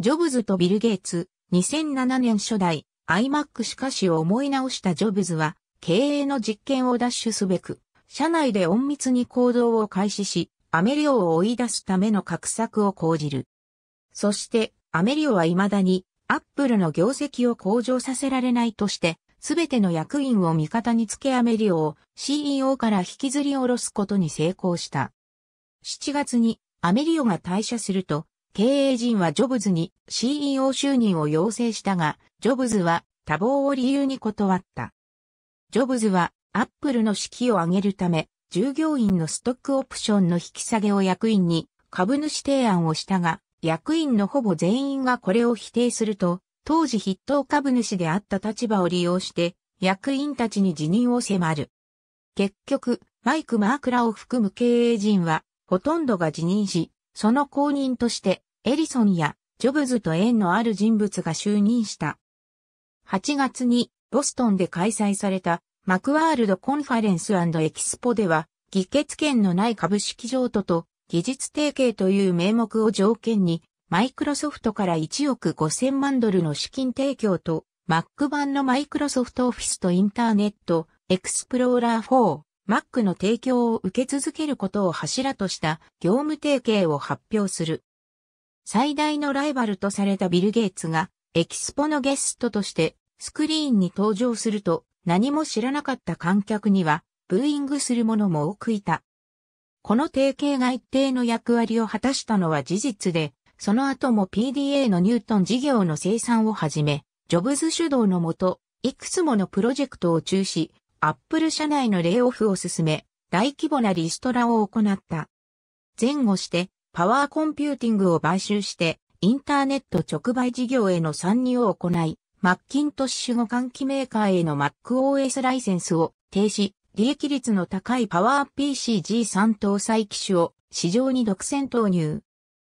ジョブズとビル・ゲイツ、2007年初代 iMac しかしを思い直したジョブズは経営の実験を奪取すべく、社内で隠密に行動を開始し、アメリオを追い出すための格策を講じる。そしてアメリオは未だにアップルの業績を向上させられないとして、すべての役員を味方につけアメリオを CEO から引きずり下ろすことに成功した。7月にアメリオが退社すると、経営陣はジョブズに CEO 就任を要請したが、ジョブズは多忙を理由に断った。ジョブズはアップルの指揮を上げるため、従業員のストックオプションの引き下げを役員に株主提案をしたが、役員のほぼ全員がこれを否定すると、当時筆頭株主であった立場を利用して、役員たちに辞任を迫る。結局、マイク・マークラを含む経営陣は、ほとんどが辞任し、その後任として、エリソンやジョブズと縁のある人物が就任した。8月にボストンで開催されたマクワールドコンファレンスエキスポでは、議決権のない株式譲渡と技術提携という名目を条件に、マイクロソフトから1億5000万ドルの資金提供と、Mac 版のマイクロソフトオフィスとインターネットエクスプローラー4 Mac の提供を受け続けることを柱とした業務提携を発表する。最大のライバルとされたビル・ゲイツが、エキスポのゲストとしてスクリーンに登場すると何も知らなかった観客にはブーイングする者も多くいた。この提携が一定の役割を果たしたのは事実で、その後も PDA のニュートン事業の生産をはじめ、ジョブズ主導のもと、いくつものプロジェクトを中止、アップル社内のレイオフを進め、大規模なリストラを行った。前後して、パワーコンピューティングを買収して、インターネット直売事業への参入を行い、マッキントッシュ互換機メーカーへの MacOS ライセンスを停止、利益率の高いパワー PCG3 搭載機種を市場に独占投入。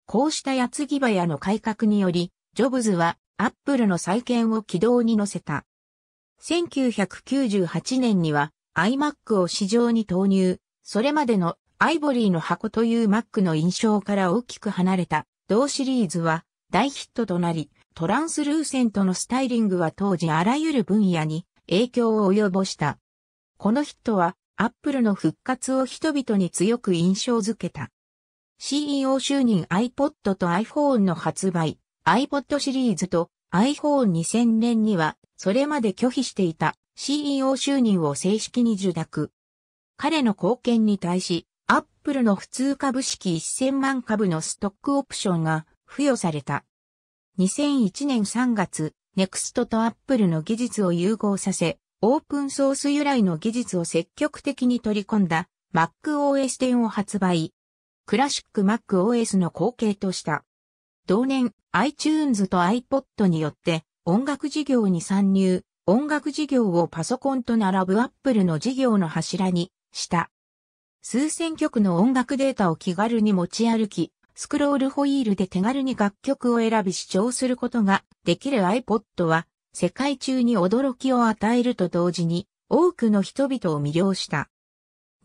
こうしたやつぎ早の改革により、ジョブズはアップルの再建を軌道に乗せた。1998年には iMac を市場に投入、それまでのアイボリーの箱という Mac の印象から大きく離れた同シリーズは大ヒットとなり、トランスルーセントのスタイリングは当時あらゆる分野に影響を及ぼした。このヒットは Apple の復活を人々に強く印象づけた。CEO 就任 iPod と iPhone の発売、iPod シリーズと iPhone 2000年にはそれまで拒否していた CEO 就任を正式に受諾。彼の貢献に対し、アップルの普通株式1000万株のストックオプションが付与された。2001年3月、ネクストとアップルの技術を融合させ、オープンソース由来の技術を積極的に取り込んだ MacOS 10を発売。クラシック MacOS の後継とした。同年 iTunes と iPod によって音楽事業に参入、音楽事業をパソコンと並ぶアップルの事業の柱にした。数千曲の音楽データを気軽に持ち歩き、スクロールホイールで手軽に楽曲を選び視聴することができる iPod は世界中に驚きを与えると同時に多くの人々を魅了した。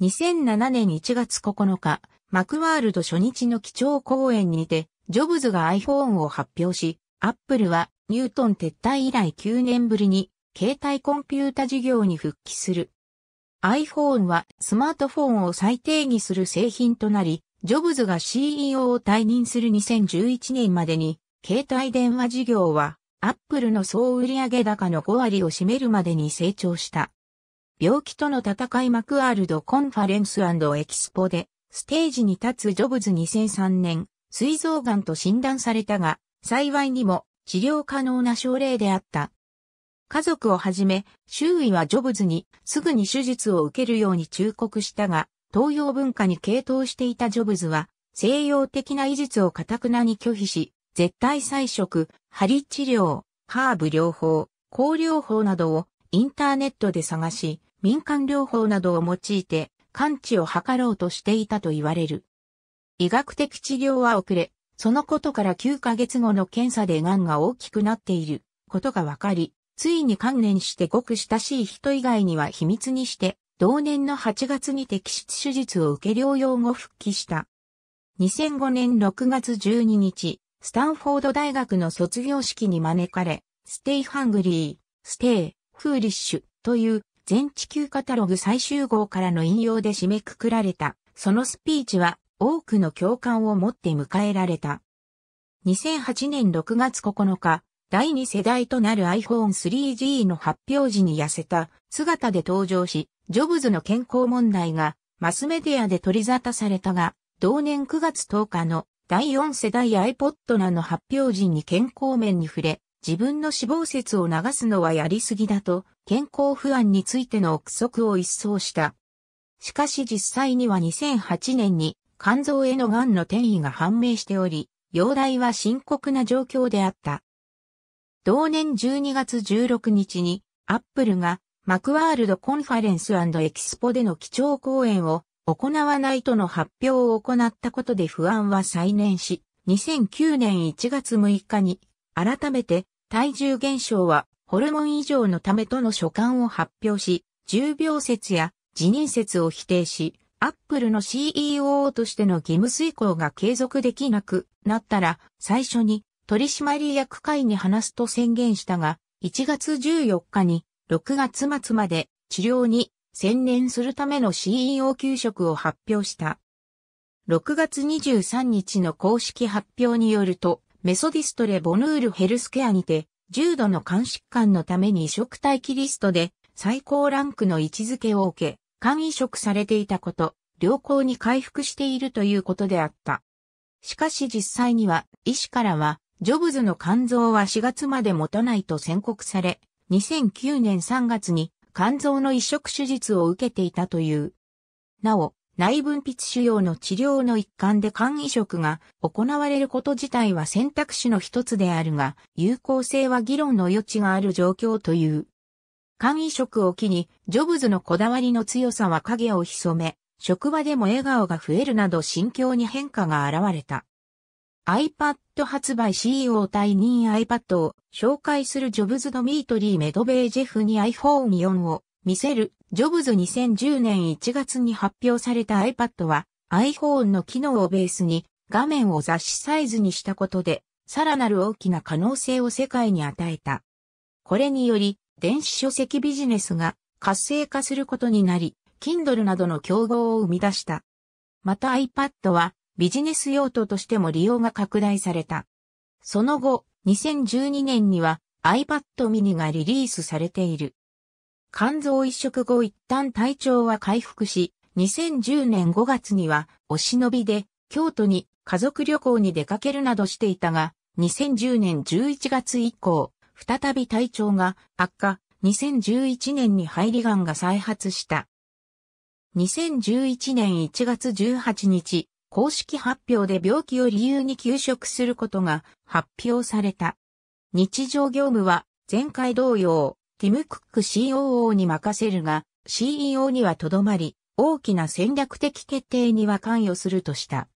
2007年1月9日、マクワールド初日の基調講演にて、ジョブズが iPhone を発表し、アップルはニュートン撤退以来9年ぶりに、携帯コンピュータ事業に復帰する。iPhone はスマートフォンを再定義する製品となり、ジョブズが CEO を退任する2011年までに、携帯電話事業は、アップルの総売上高の5割を占めるまでに成長した。病気との戦いマクワールドコンファレンスエキスポで、ステージに立つジョブズ2003年、膵臓癌と診断されたが、幸いにも治療可能な症例であった。家族をはじめ、周囲はジョブズにすぐに手術を受けるように忠告したが、東洋文化に傾倒していたジョブズは、西洋的な医術をたくなに拒否し、絶対彩食、針治療、ハーブ療法、抗療法などをインターネットで探し、民間療法などを用いて、完治を図ろうとしていたと言われる。医学的治療は遅れ、そのことから9ヶ月後の検査で癌が大きくなっていることが分かり、ついに観念してごく親しい人以外には秘密にして、同年の8月に摘出手術を受け療養後復帰した。2005年6月12日、スタンフォード大学の卒業式に招かれ、ステイハングリー、ステイ、フーリッシュという全地球カタログ最終号からの引用で締めくくられた。そのスピーチは多くの共感を持って迎えられた。2008年6月9日、第2世代となる iPhone 3G の発表時に痩せた姿で登場し、ジョブズの健康問題がマスメディアで取り沙汰されたが、同年9月10日の第4世代 iPod なの発表時に健康面に触れ、自分の死亡説を流すのはやりすぎだと、健康不安についての憶測を一掃した。しかし実際には2008年に肝臓への癌の転移が判明しており、容体は深刻な状況であった。同年12月16日に、アップルがマクワールドコンファレンスエキスポでの基調講演を行わないとの発表を行ったことで不安は再燃し、2009年1月6日に、改めて体重減少はホルモン異常のためとの所感を発表し、重病説や辞任説を否定し、アップルの CEO としての義務遂行が継続できなくなったら、最初に取締役会に話すと宣言したが、1月14日に6月末まで治療に専念するための CEO 給食を発表した。6月23日の公式発表によると、メソディストレ・ボヌールヘルスケアにて、重度の肝疾患のために移植待機リストで最高ランクの位置づけを受け、肝移植されていたこと、良好に回復しているということであった。しかし実際には、医師からは、ジョブズの肝臓は4月まで持たないと宣告され、2009年3月に肝臓の移植手術を受けていたという。なお、内分泌腫瘍の治療の一環で肝移植が行われること自体は選択肢の一つであるが、有効性は議論の余地がある状況という。肝移植を機に、ジョブズのこだわりの強さは影を潜め、職場でも笑顔が増えるなど心境に変化が現れた。iPad 発売 CEO 退任 iPad を紹介するジョブズドミートリー・メドベージェフに iPhone4 を見せる。ジョブズ2010年1月に発表された iPad は iPhone の機能をベースに画面を雑誌サイズにしたことでさらなる大きな可能性を世界に与えた。これにより電子書籍ビジネスが活性化することになり、Kindle などの競合を生み出した。また iPad はビジネス用途としても利用が拡大された。その後、2012年には iPad mini がリリースされている。肝臓移植後一旦体調は回復し、2010年5月にはお忍びで京都に家族旅行に出かけるなどしていたが、2010年11月以降、再び体調が悪化、2011年に肺離癌が再発した。2011年1月18日、公式発表で病気を理由に休職することが発表された。日常業務は前回同様、ティム・クック COO に任せるが、CEO にはとどまり、大きな戦略的決定には関与するとした。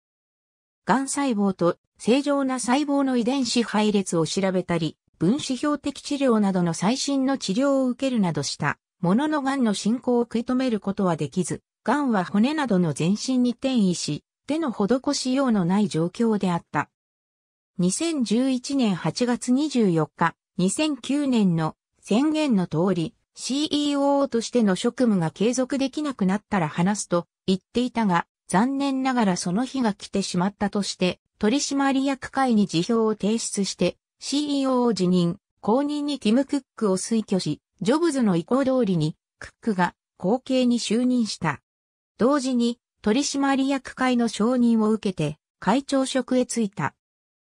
癌細胞と正常な細胞の遺伝子配列を調べたり、分子標的治療などの最新の治療を受けるなどした、ものの癌の進行を食い止めることはできず、癌は骨などの全身に転移し、手の施しようのない状況であった。2011年8月24日、2009年の宣言の通り、CEO としての職務が継続できなくなったら話すと言っていたが、残念ながらその日が来てしまったとして、取締役会に辞表を提出して、CEO を辞任、後任にティム・クックを推挙し、ジョブズの意向通りに、クックが後継に就任した。同時に、取締役会の承認を受けて、会長職へ就いた。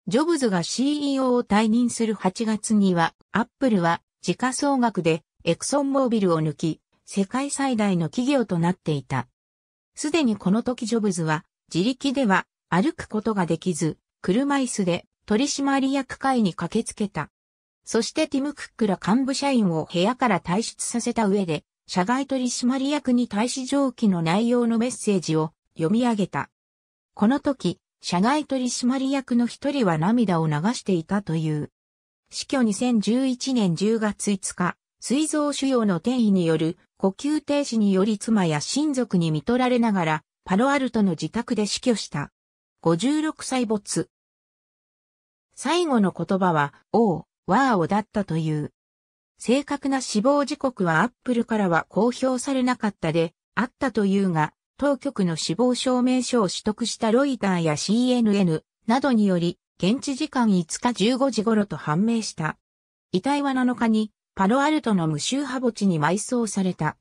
ジョブズが CEO を退任する8月には、アップルは時価総額でエクソンモービルを抜き、世界最大の企業となっていた。すでにこの時ジョブズは自力では歩くことができず、車椅子で取締役会に駆けつけた。そしてティム・クックら幹部社員を部屋から退出させた上で、社外取締役に対し上記の内容のメッセージを読み上げた。この時、社外取締役の一人は涙を流していたという。死去2011年10月5日、水臓腫瘍の転移による呼吸停止により妻や親族に見取られながら、パロアルトの自宅で死去した。56歳没。最後の言葉は、う、わあおだったという。正確な死亡時刻はアップルからは公表されなかったで、あったというが、当局の死亡証明書を取得したロイターや CNN などにより、現地時間5日15時頃と判明した。遺体は7日に、パロアルトの無臭派墓地に埋葬された。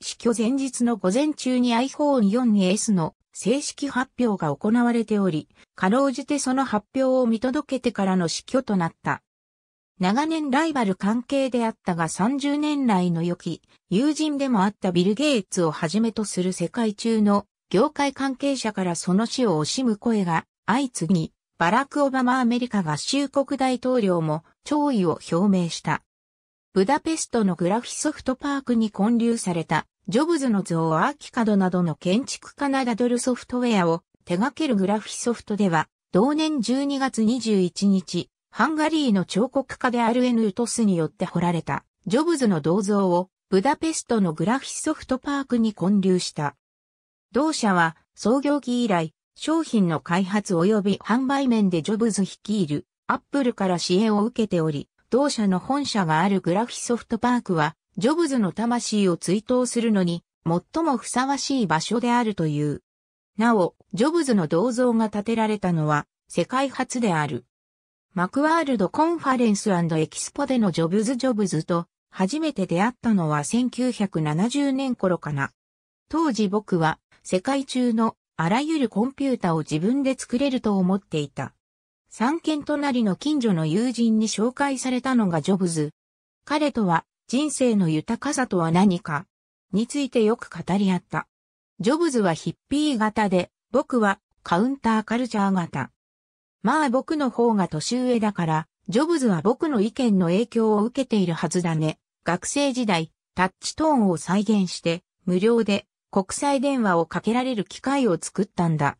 死去前日の午前中に iPhone4S の正式発表が行われており、かろうじてその発表を見届けてからの死去となった。長年ライバル関係であったが30年来の良き友人でもあったビル・ゲイツをはじめとする世界中の業界関係者からその死を惜しむ声が相次ぎ、バラク・オバマアメリカ合衆国大統領も弔意を表明した。ブダペストのグラフィソフトパークに建立されたジョブズの像アーキカドなどの建築家なら、ドルソフトウェアを手掛けるグラフィソフトでは、同年12月21日、ハンガリーの彫刻家であるエヌートスによって彫られた、ジョブズの銅像を、ブダペストのグラフィソフトパークに建立した。同社は、創業期以来、商品の開発及び販売面でジョブズ率いる、アップルから支援を受けており、同社の本社があるグラフィソフトパークは、ジョブズの魂を追悼するのに最もふさわしい場所であるという。なお、ジョブズの銅像が建てられたのは世界初である。マクワールドコンファレンスエキスポでのジョブズ・ジョブズと初めて出会ったのは1970年頃かな。当時僕は世界中のあらゆるコンピュータを自分で作れると思っていた。三軒隣の近所の友人に紹介されたのがジョブズ。彼とは人生の豊かさとは何かについてよく語り合った。ジョブズはヒッピー型で、僕はカウンターカルチャー型。まあ僕の方が年上だから、ジョブズは僕の意見の影響を受けているはずだね。学生時代、タッチトーンを再現して、無料で国際電話をかけられる機会を作ったんだ。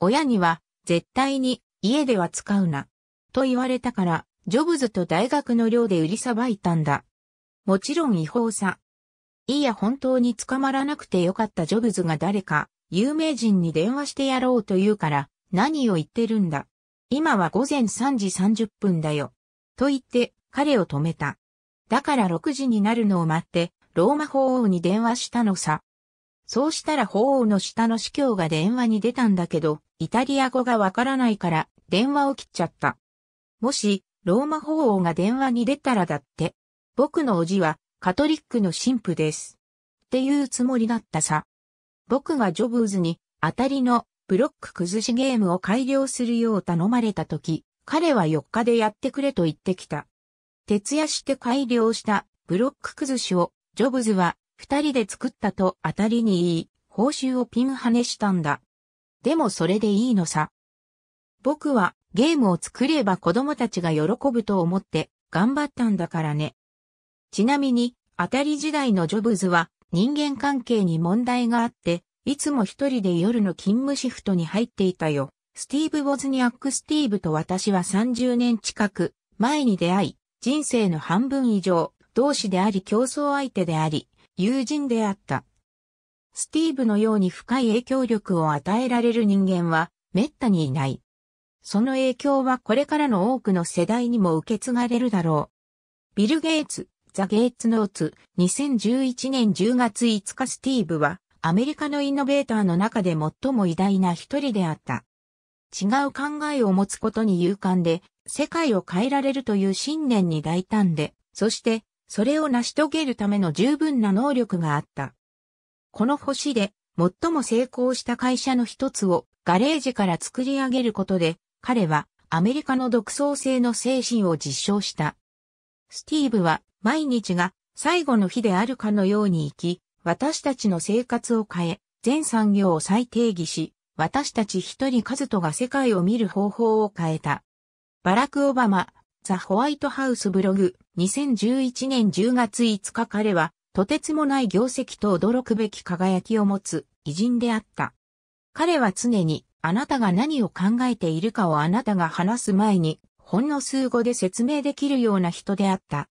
親には、絶対に家では使うな。と言われたから、ジョブズと大学の寮で売りさばいたんだ。もちろん違法さ。いや本当に捕まらなくてよかったジョブズが誰か、有名人に電話してやろうと言うから、何を言ってるんだ。今は午前3時30分だよ。と言って彼を止めた。だから6時になるのを待って、ローマ法王に電話したのさ。そうしたら法王の下の司教が電話に出たんだけど、イタリア語がわからないから電話を切っちゃった。もし、ローマ法王が電話に出たらだって、僕のおじはカトリックの神父です。っていうつもりだったさ。僕がジョブズに当たりのブロック崩しゲームを改良するよう頼まれた時、彼は4日でやってくれと言ってきた。徹夜して改良したブロック崩しをジョブズは2人で作ったと当たりに言い、報酬をピンハネしたんだ。でもそれでいいのさ。僕はゲームを作れば子供たちが喜ぶと思って頑張ったんだからね。ちなみに、当たり時代のジョブズは人間関係に問題があって、いつも一人で夜の勤務シフトに入っていたよ。スティーブ・ボズニアック・スティーブと私は30年近く前に出会い、人生の半分以上、同志であり競争相手であり、友人であった。スティーブのように深い影響力を与えられる人間は滅多にいない。その影響はこれからの多くの世代にも受け継がれるだろう。ビル・ゲイツ、ザ・ゲイツ・ノーツ、2011年10月5日スティーブは、アメリカのイノベーターの中で最も偉大な一人であった。違う考えを持つことに勇敢で、世界を変えられるという信念に大胆で、そして、それを成し遂げるための十分な能力があった。この星で、最も成功した会社の一つをガレージから作り上げることで、彼はアメリカの独創性の精神を実証した。スティーブは毎日が最後の日であるかのように生き、私たちの生活を変え、全産業を再定義し、私たち一人数とが世界を見る方法を変えた。バラク・オバマ、ザ・ホワイトハウスブログ、2011年10月5日彼は、とてつもない業績と驚くべき輝きを持つ偉人であった。彼は常に、あなたが何を考えているかをあなたが話す前に、ほんの数語で説明できるような人であった。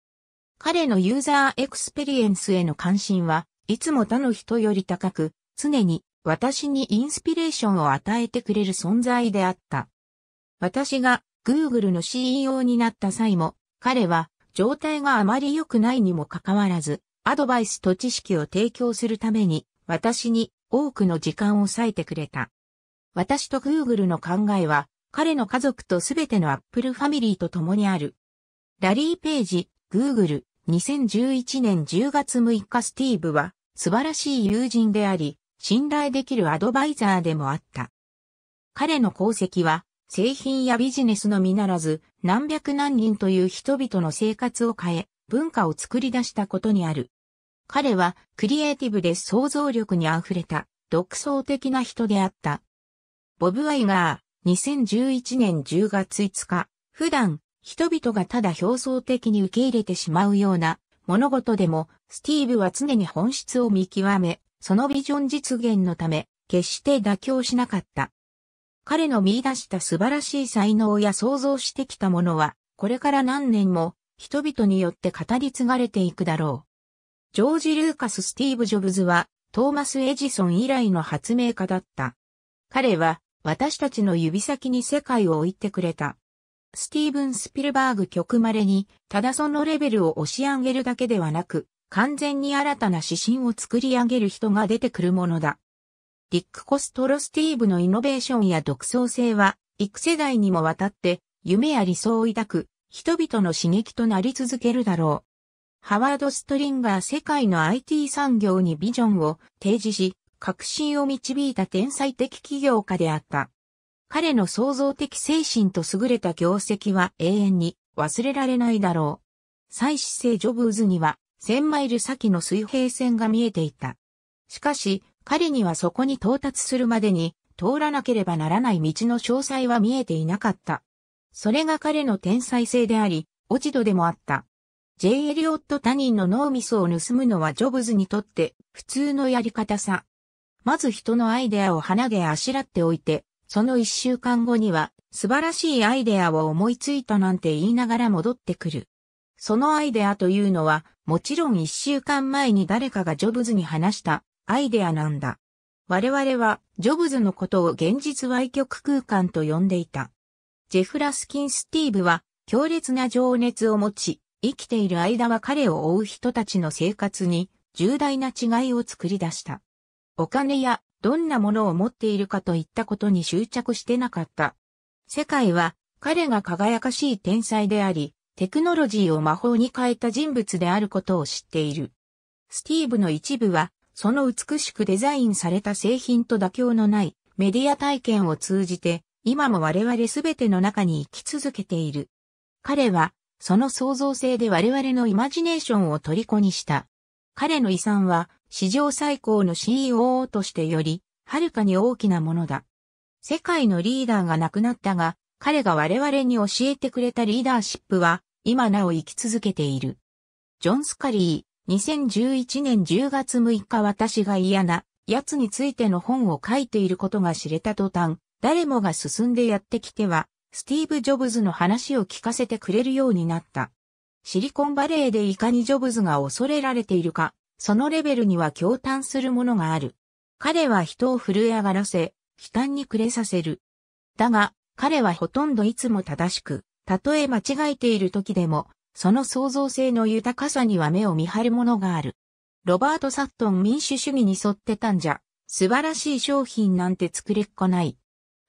彼のユーザーエクスペリエンスへの関心はいつも他の人より高く、常に私にインスピレーションを与えてくれる存在であった。私が Google の CEO になった際も、彼は状態があまり良くないにもかかわらず、アドバイスと知識を提供するために、私に多くの時間を割いてくれた。私と Google の考えは、彼の家族とすべての Apple ファミリーと共にある。ラリー・ページ、Google、2011年10月6日スティーブは素晴らしい友人であり、信頼できるアドバイザーでもあった。彼の功績は、製品やビジネスのみならず、何百何人という人々の生活を変え、文化を作り出したことにある。彼は、クリエイティブで想像力に溢れた、独創的な人であった。ボブ・アイガー、2011年10月5日、普段、人々がただ表層的に受け入れてしまうような物事でも、スティーブは常に本質を見極め、そのビジョン実現のため、決して妥協しなかった。彼の見出した素晴らしい才能や想像してきたものは、これから何年も人々によって語り継がれていくだろう。ジョージ・ルーカス・スティーブ・ジョブズは、トーマス・エジソン以来の発明家だった。彼は、私たちの指先に世界を置いてくれた。スティーブン・スピルバーグ曲まれに、ただそのレベルを押し上げるだけではなく、完全に新たな指針を作り上げる人が出てくるものだ。ディック・コストロスティーブのイノベーションや独創性は、幾世代にもわたって、夢や理想を抱く、人々の刺激となり続けるだろう。ハワード・ストリンガー世界の IT 産業にビジョンを提示し、革新を導いた天才的起業家であった。彼の創造的精神と優れた業績は永遠に忘れられないだろう。再始性ジョブズには千マイル先の水平線が見えていた。しかし、彼にはそこに到達するまでに通らなければならない道の詳細は見えていなかった。それが彼の天才性であり、落ち度でもあった。J. エリオット他人の脳みそを盗むのはジョブズにとって普通のやり方さ。まず人のアイデアを花であしらっておいて、その一週間後には、素晴らしいアイデアを思いついたなんて言いながら戻ってくる。そのアイデアというのは、もちろん一週間前に誰かがジョブズに話したアイデアなんだ。我々は、ジョブズのことを現実歪曲空間と呼んでいた。ジェフ・ラスキン・スティーブは、強烈な情熱を持ち、生きている間は彼を追う人たちの生活に重大な違いを作り出した。お金やどんなものを持っているかといったことに執着してなかった。世界は彼が輝かしい天才であり、テクノロジーを魔法に変えた人物であることを知っている。スティーブの一部は、その美しくデザインされた製品と妥協のないメディア体験を通じて、今も我々すべての中に生き続けている。彼は、その創造性で我々のイマジネーションを虜にした。彼の遺産は、史上最高の c e o としてより、はるかに大きなものだ。世界のリーダーが亡くなったが、彼が我々に教えてくれたリーダーシップは、今なお生き続けている。ジョン・スカリー、2011年10月6日私が嫌な、奴についての本を書いていることが知れた途端、誰もが進んでやってきては、スティーブ・ジョブズの話を聞かせてくれるようになった。シリコンバレーでいかにジョブズが恐れられているか、そのレベルには驚嘆するものがある。彼は人を震え上がらせ、悲嘆に暮れさせる。だが、彼はほとんどいつも正しく、たとえ間違えている時でも、その創造性の豊かさには目を見張るものがある。ロバート・サットン民主主義に沿ってたんじゃ、素晴らしい商品なんて作れっこない。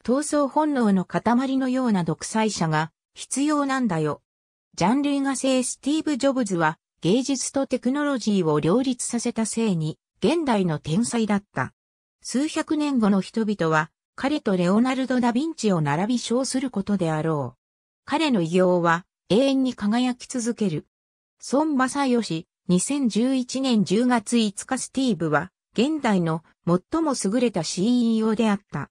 闘争本能の塊のような独裁者が必要なんだよ。ジャンルイガ製スティーブ・ジョブズは芸術とテクノロジーを両立させたせいに、現代の天才だった。数百年後の人々は、彼とレオナルド・ダ・ヴィンチを並び称することであろう。彼の偉業は、永遠に輝き続ける。孫正義、2011年10月5日スティーブは、現代の最も優れた CEO であった。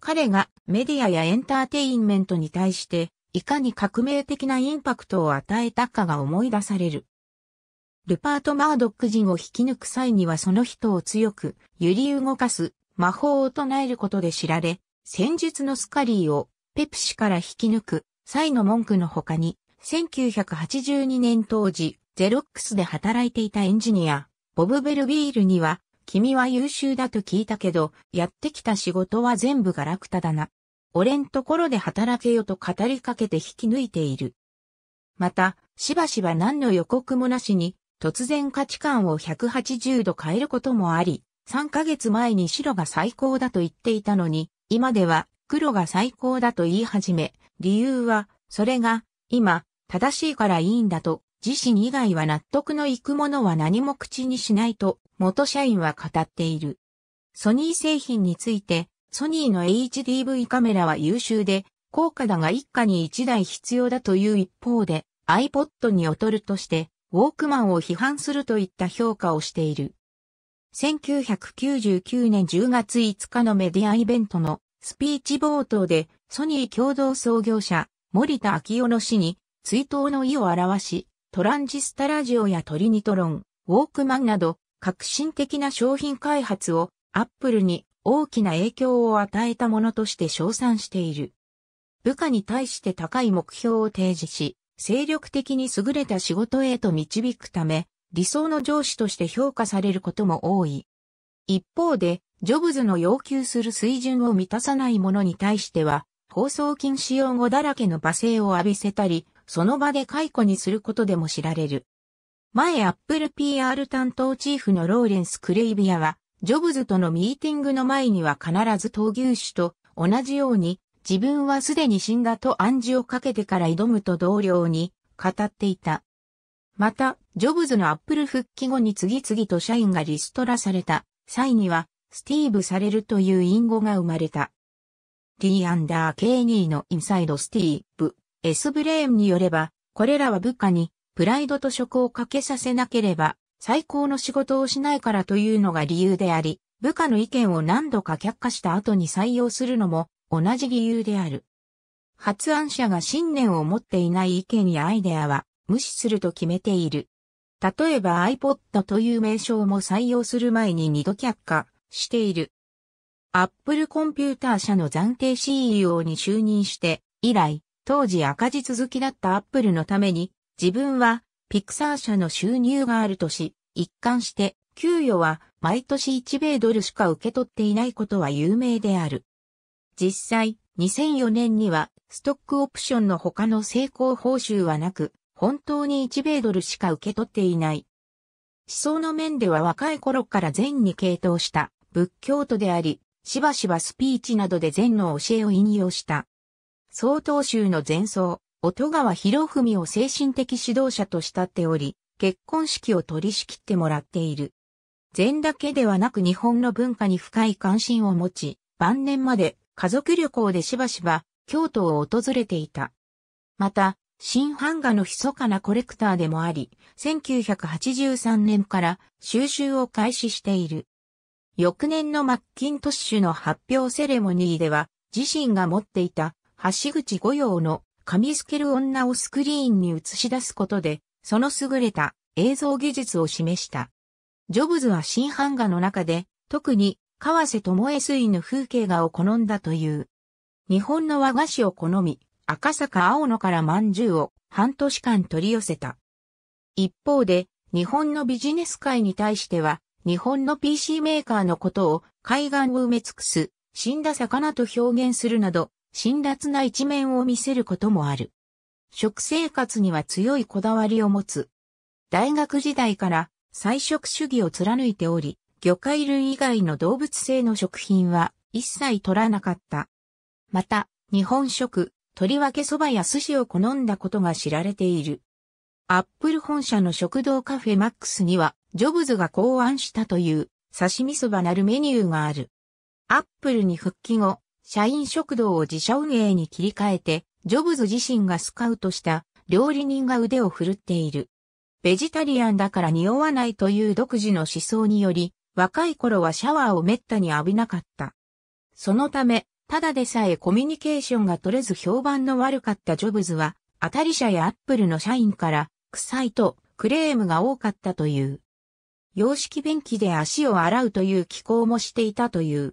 彼がメディアやエンターテインメントに対して、いかに革命的なインパクトを与えたかが思い出される。ルパート・マードック人を引き抜く際にはその人を強く揺り動かす魔法を唱えることで知られ、戦術のスカリーをペプシから引き抜く際の文句の他に、1982年当時、ゼロックスで働いていたエンジニア、ボブ・ベルビールには、君は優秀だと聞いたけど、やってきた仕事は全部ガラクタだな。俺んところで働けよと語りかけて引き抜いている。また、しばしば何の予告もなしに、突然価値観を180度変えることもあり、3ヶ月前に白が最高だと言っていたのに、今では黒が最高だと言い始め、理由は、それが、今、正しいからいいんだと、自身以外は納得のいくものは何も口にしないと、元社員は語っている。ソニー製品について、ソニーの HDV カメラは優秀で、高価だが一家に一台必要だという一方で、iPod に劣るとして、ウォークマンを批判するといった評価をしている。1999年10月5日のメディアイベントのスピーチ冒頭でソニー共同創業者森田昭夫の死に追悼の意を表し、トランジスタラジオやトリニトロン、ウォークマンなど革新的な商品開発をアップルに大きな影響を与えたものとして称賛している。部下に対して高い目標を提示し、精力的に優れた仕事へと導くため、理想の上司として評価されることも多い。一方で、ジョブズの要求する水準を満たさない者に対しては、放送禁止用語だらけの罵声を浴びせたり、その場で解雇にすることでも知られる。前アップル PR 担当チーフのローレンス・クレイビアは、ジョブズとのミーティングの前には必ず闘牛士と同じように自分はすでに死んだと暗示をかけてから挑むと同僚に語っていた。また、ジョブズのアップル復帰後に次々と社員がリストラされた際には、スティーブされるという隠語が生まれた。D ー・アンダー・ケイニーのインサイド・スティーブ、S・ ブレーンによれば、これらは部下にプライドと職をかけさせなければ最高の仕事をしないからというのが理由であり、部下の意見を何度か却下した後に採用するのも同じ理由である。発案者が信念を持っていない意見やアイデアは無視すると決めている。例えば iPod という名称も採用する前に二度却下している。Apple コンピューター社の暫定 CEO に就任して以来、当時赤字続きだった Apple のために自分はピクサー社の収入があるとし、一貫して給与は毎年1米ドルしか受け取っていないことは有名である。実際、2004年にはストックオプションの他の成功報酬はなく、本当に1米ドルしか受け取っていない。思想の面では若い頃から禅に傾倒した仏教徒であり、しばしばスピーチなどで禅の教えを引用した。曹洞宗の禅僧、音川博文を精神的指導者と慕っており、結婚式を取り仕切ってもらっている。禅だけではなく日本の文化に深い関心を持ち、晩年まで家族旅行でしばしば京都を訪れていた。また、新版画の密かなコレクターでもあり、1983年から収集を開始している。翌年のマッキントッシュの発表セレモニーでは、自身が持っていた橋口御用の紙透ける女をスクリーンに映し出すことで、その優れた映像技術を示した。ジョブズは新版画の中で、特に河瀬智恵水の風景画を好んだという。日本の和菓子を好み、赤坂青野から饅頭を半年間取り寄せた。一方で、日本のビジネス界に対しては、日本の PC メーカーのことを海岸を埋め尽くす、死んだ魚と表現するなど、辛辣な一面を見せることもある。食生活には強いこだわりを持つ。大学時代から菜食主義を貫いており、魚介類以外の動物性の食品は一切取らなかった。また、日本食、とりわけ蕎麦や寿司を好んだことが知られている。アップル本社の食堂カフェマックスには、ジョブズが考案したという刺身そばなるメニューがある。アップルに復帰後、社員食堂を自社運営に切り替えて、ジョブズ自身がスカウトした料理人が腕を振るっている。ベジタリアンだから匂わないという独自の思想により、若い頃はシャワーを滅多に浴びなかった。そのため、ただでさえコミュニケーションが取れず評判の悪かったジョブズは、当たり社やアップルの社員から、臭いとクレームが多かったという。洋式便器で足を洗うという気候もしていたという。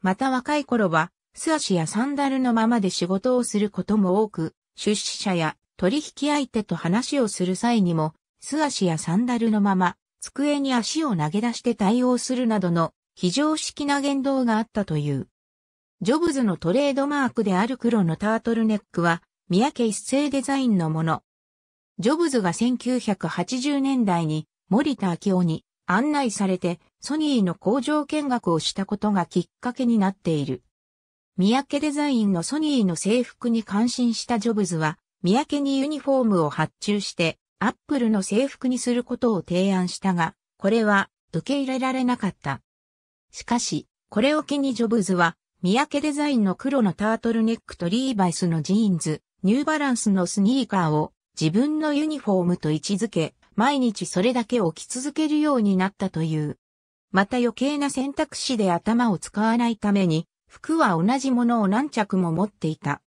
また若い頃は、素足やサンダルのままで仕事をすることも多く、出資者や取引相手と話をする際にも、素足やサンダルのまま机に足を投げ出して対応するなどの非常識な言動があったという。ジョブズのトレードマークである黒のタートルネックは、三宅一世デザインのもの。ジョブズが1980年代に森田明夫に案内されてソニーの工場見学をしたことがきっかけになっている。三宅デザインのソニーの制服に感心したジョブズは、三宅にユニフォームを発注して、アップルの制服にすることを提案したが、これは受け入れられなかった。しかし、これを機にジョブズは、三宅デザインの黒のタートルネックとリーバイスのジーンズ、ニューバランスのスニーカーを自分のユニフォームと位置づけ、毎日それだけを着続けるようになったという。また余計な選択肢で頭を使わないために、服は同じものを何着も持っていた。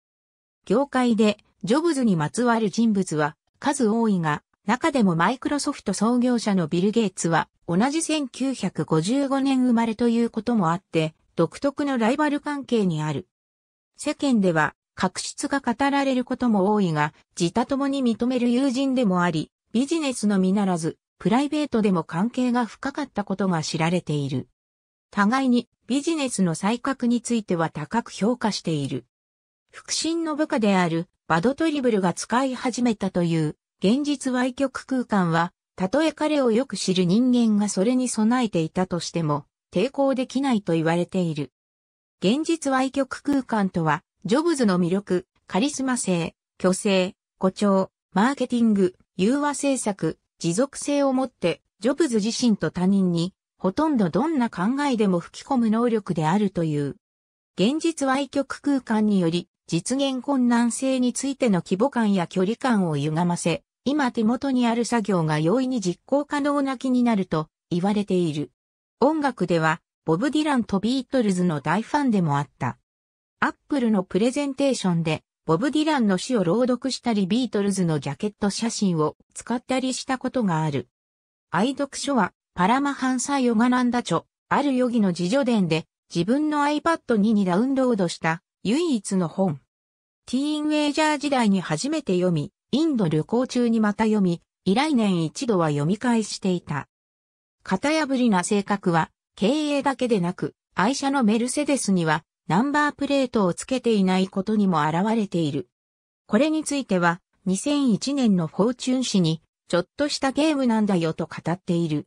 業界で、ジョブズにまつわる人物は、数多いが、中でもマイクロソフト創業者のビル・ゲイツは同じ1955年生まれということもあって、独特のライバル関係にある。世間では、確執が語られることも多いが、自他ともに認める友人でもあり、ビジネスのみならず、プライベートでも関係が深かったことが知られている。互いにビジネスの才覚については高く評価している。腹心の部下であるバドトリブルが使い始めたという現実歪曲空間は、たとえ彼をよく知る人間がそれに備えていたとしても、抵抗できないと言われている。現実歪曲空間とは、ジョブズの魅力、カリスマ性、虚勢、誇張、マーケティング、融和政策、持続性をもって、ジョブズ自身と他人に、ほとんどどんな考えでも吹き込む能力であるという。現実歪曲空間により実現困難性についての規模感や距離感を歪ませ、今手元にある作業が容易に実行可能な気になると言われている。音楽では、ボブ・ディランとビートルズの大ファンでもあった。アップルのプレゼンテーションで、ボブ・ディランの詩を朗読したりビートルズのジャケット写真を使ったりしたことがある。愛読書は、パラマハンサヨガナンダチョ、あるヨギの自助伝で、自分の iPad ににダウンロードした唯一の本。ティーンウェイジャー時代に初めて読み、インド旅行中にまた読み、以来年一度は読み返していた。型破りな性格は、経営だけでなく、愛車のメルセデスには、ナンバープレートをつけていないことにも現れている。これについては、2001年のフォーチュン誌に、ちょっとしたゲームなんだよと語っている。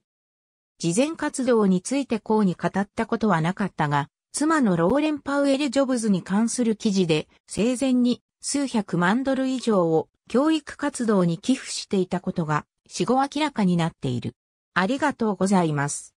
慈善活動についてこうに語ったことはなかったが、妻のローレン・パウエル・ジョブズに関する記事で、生前に数百万ドル以上を教育活動に寄付していたことが、死後明らかになっている。ありがとうございます。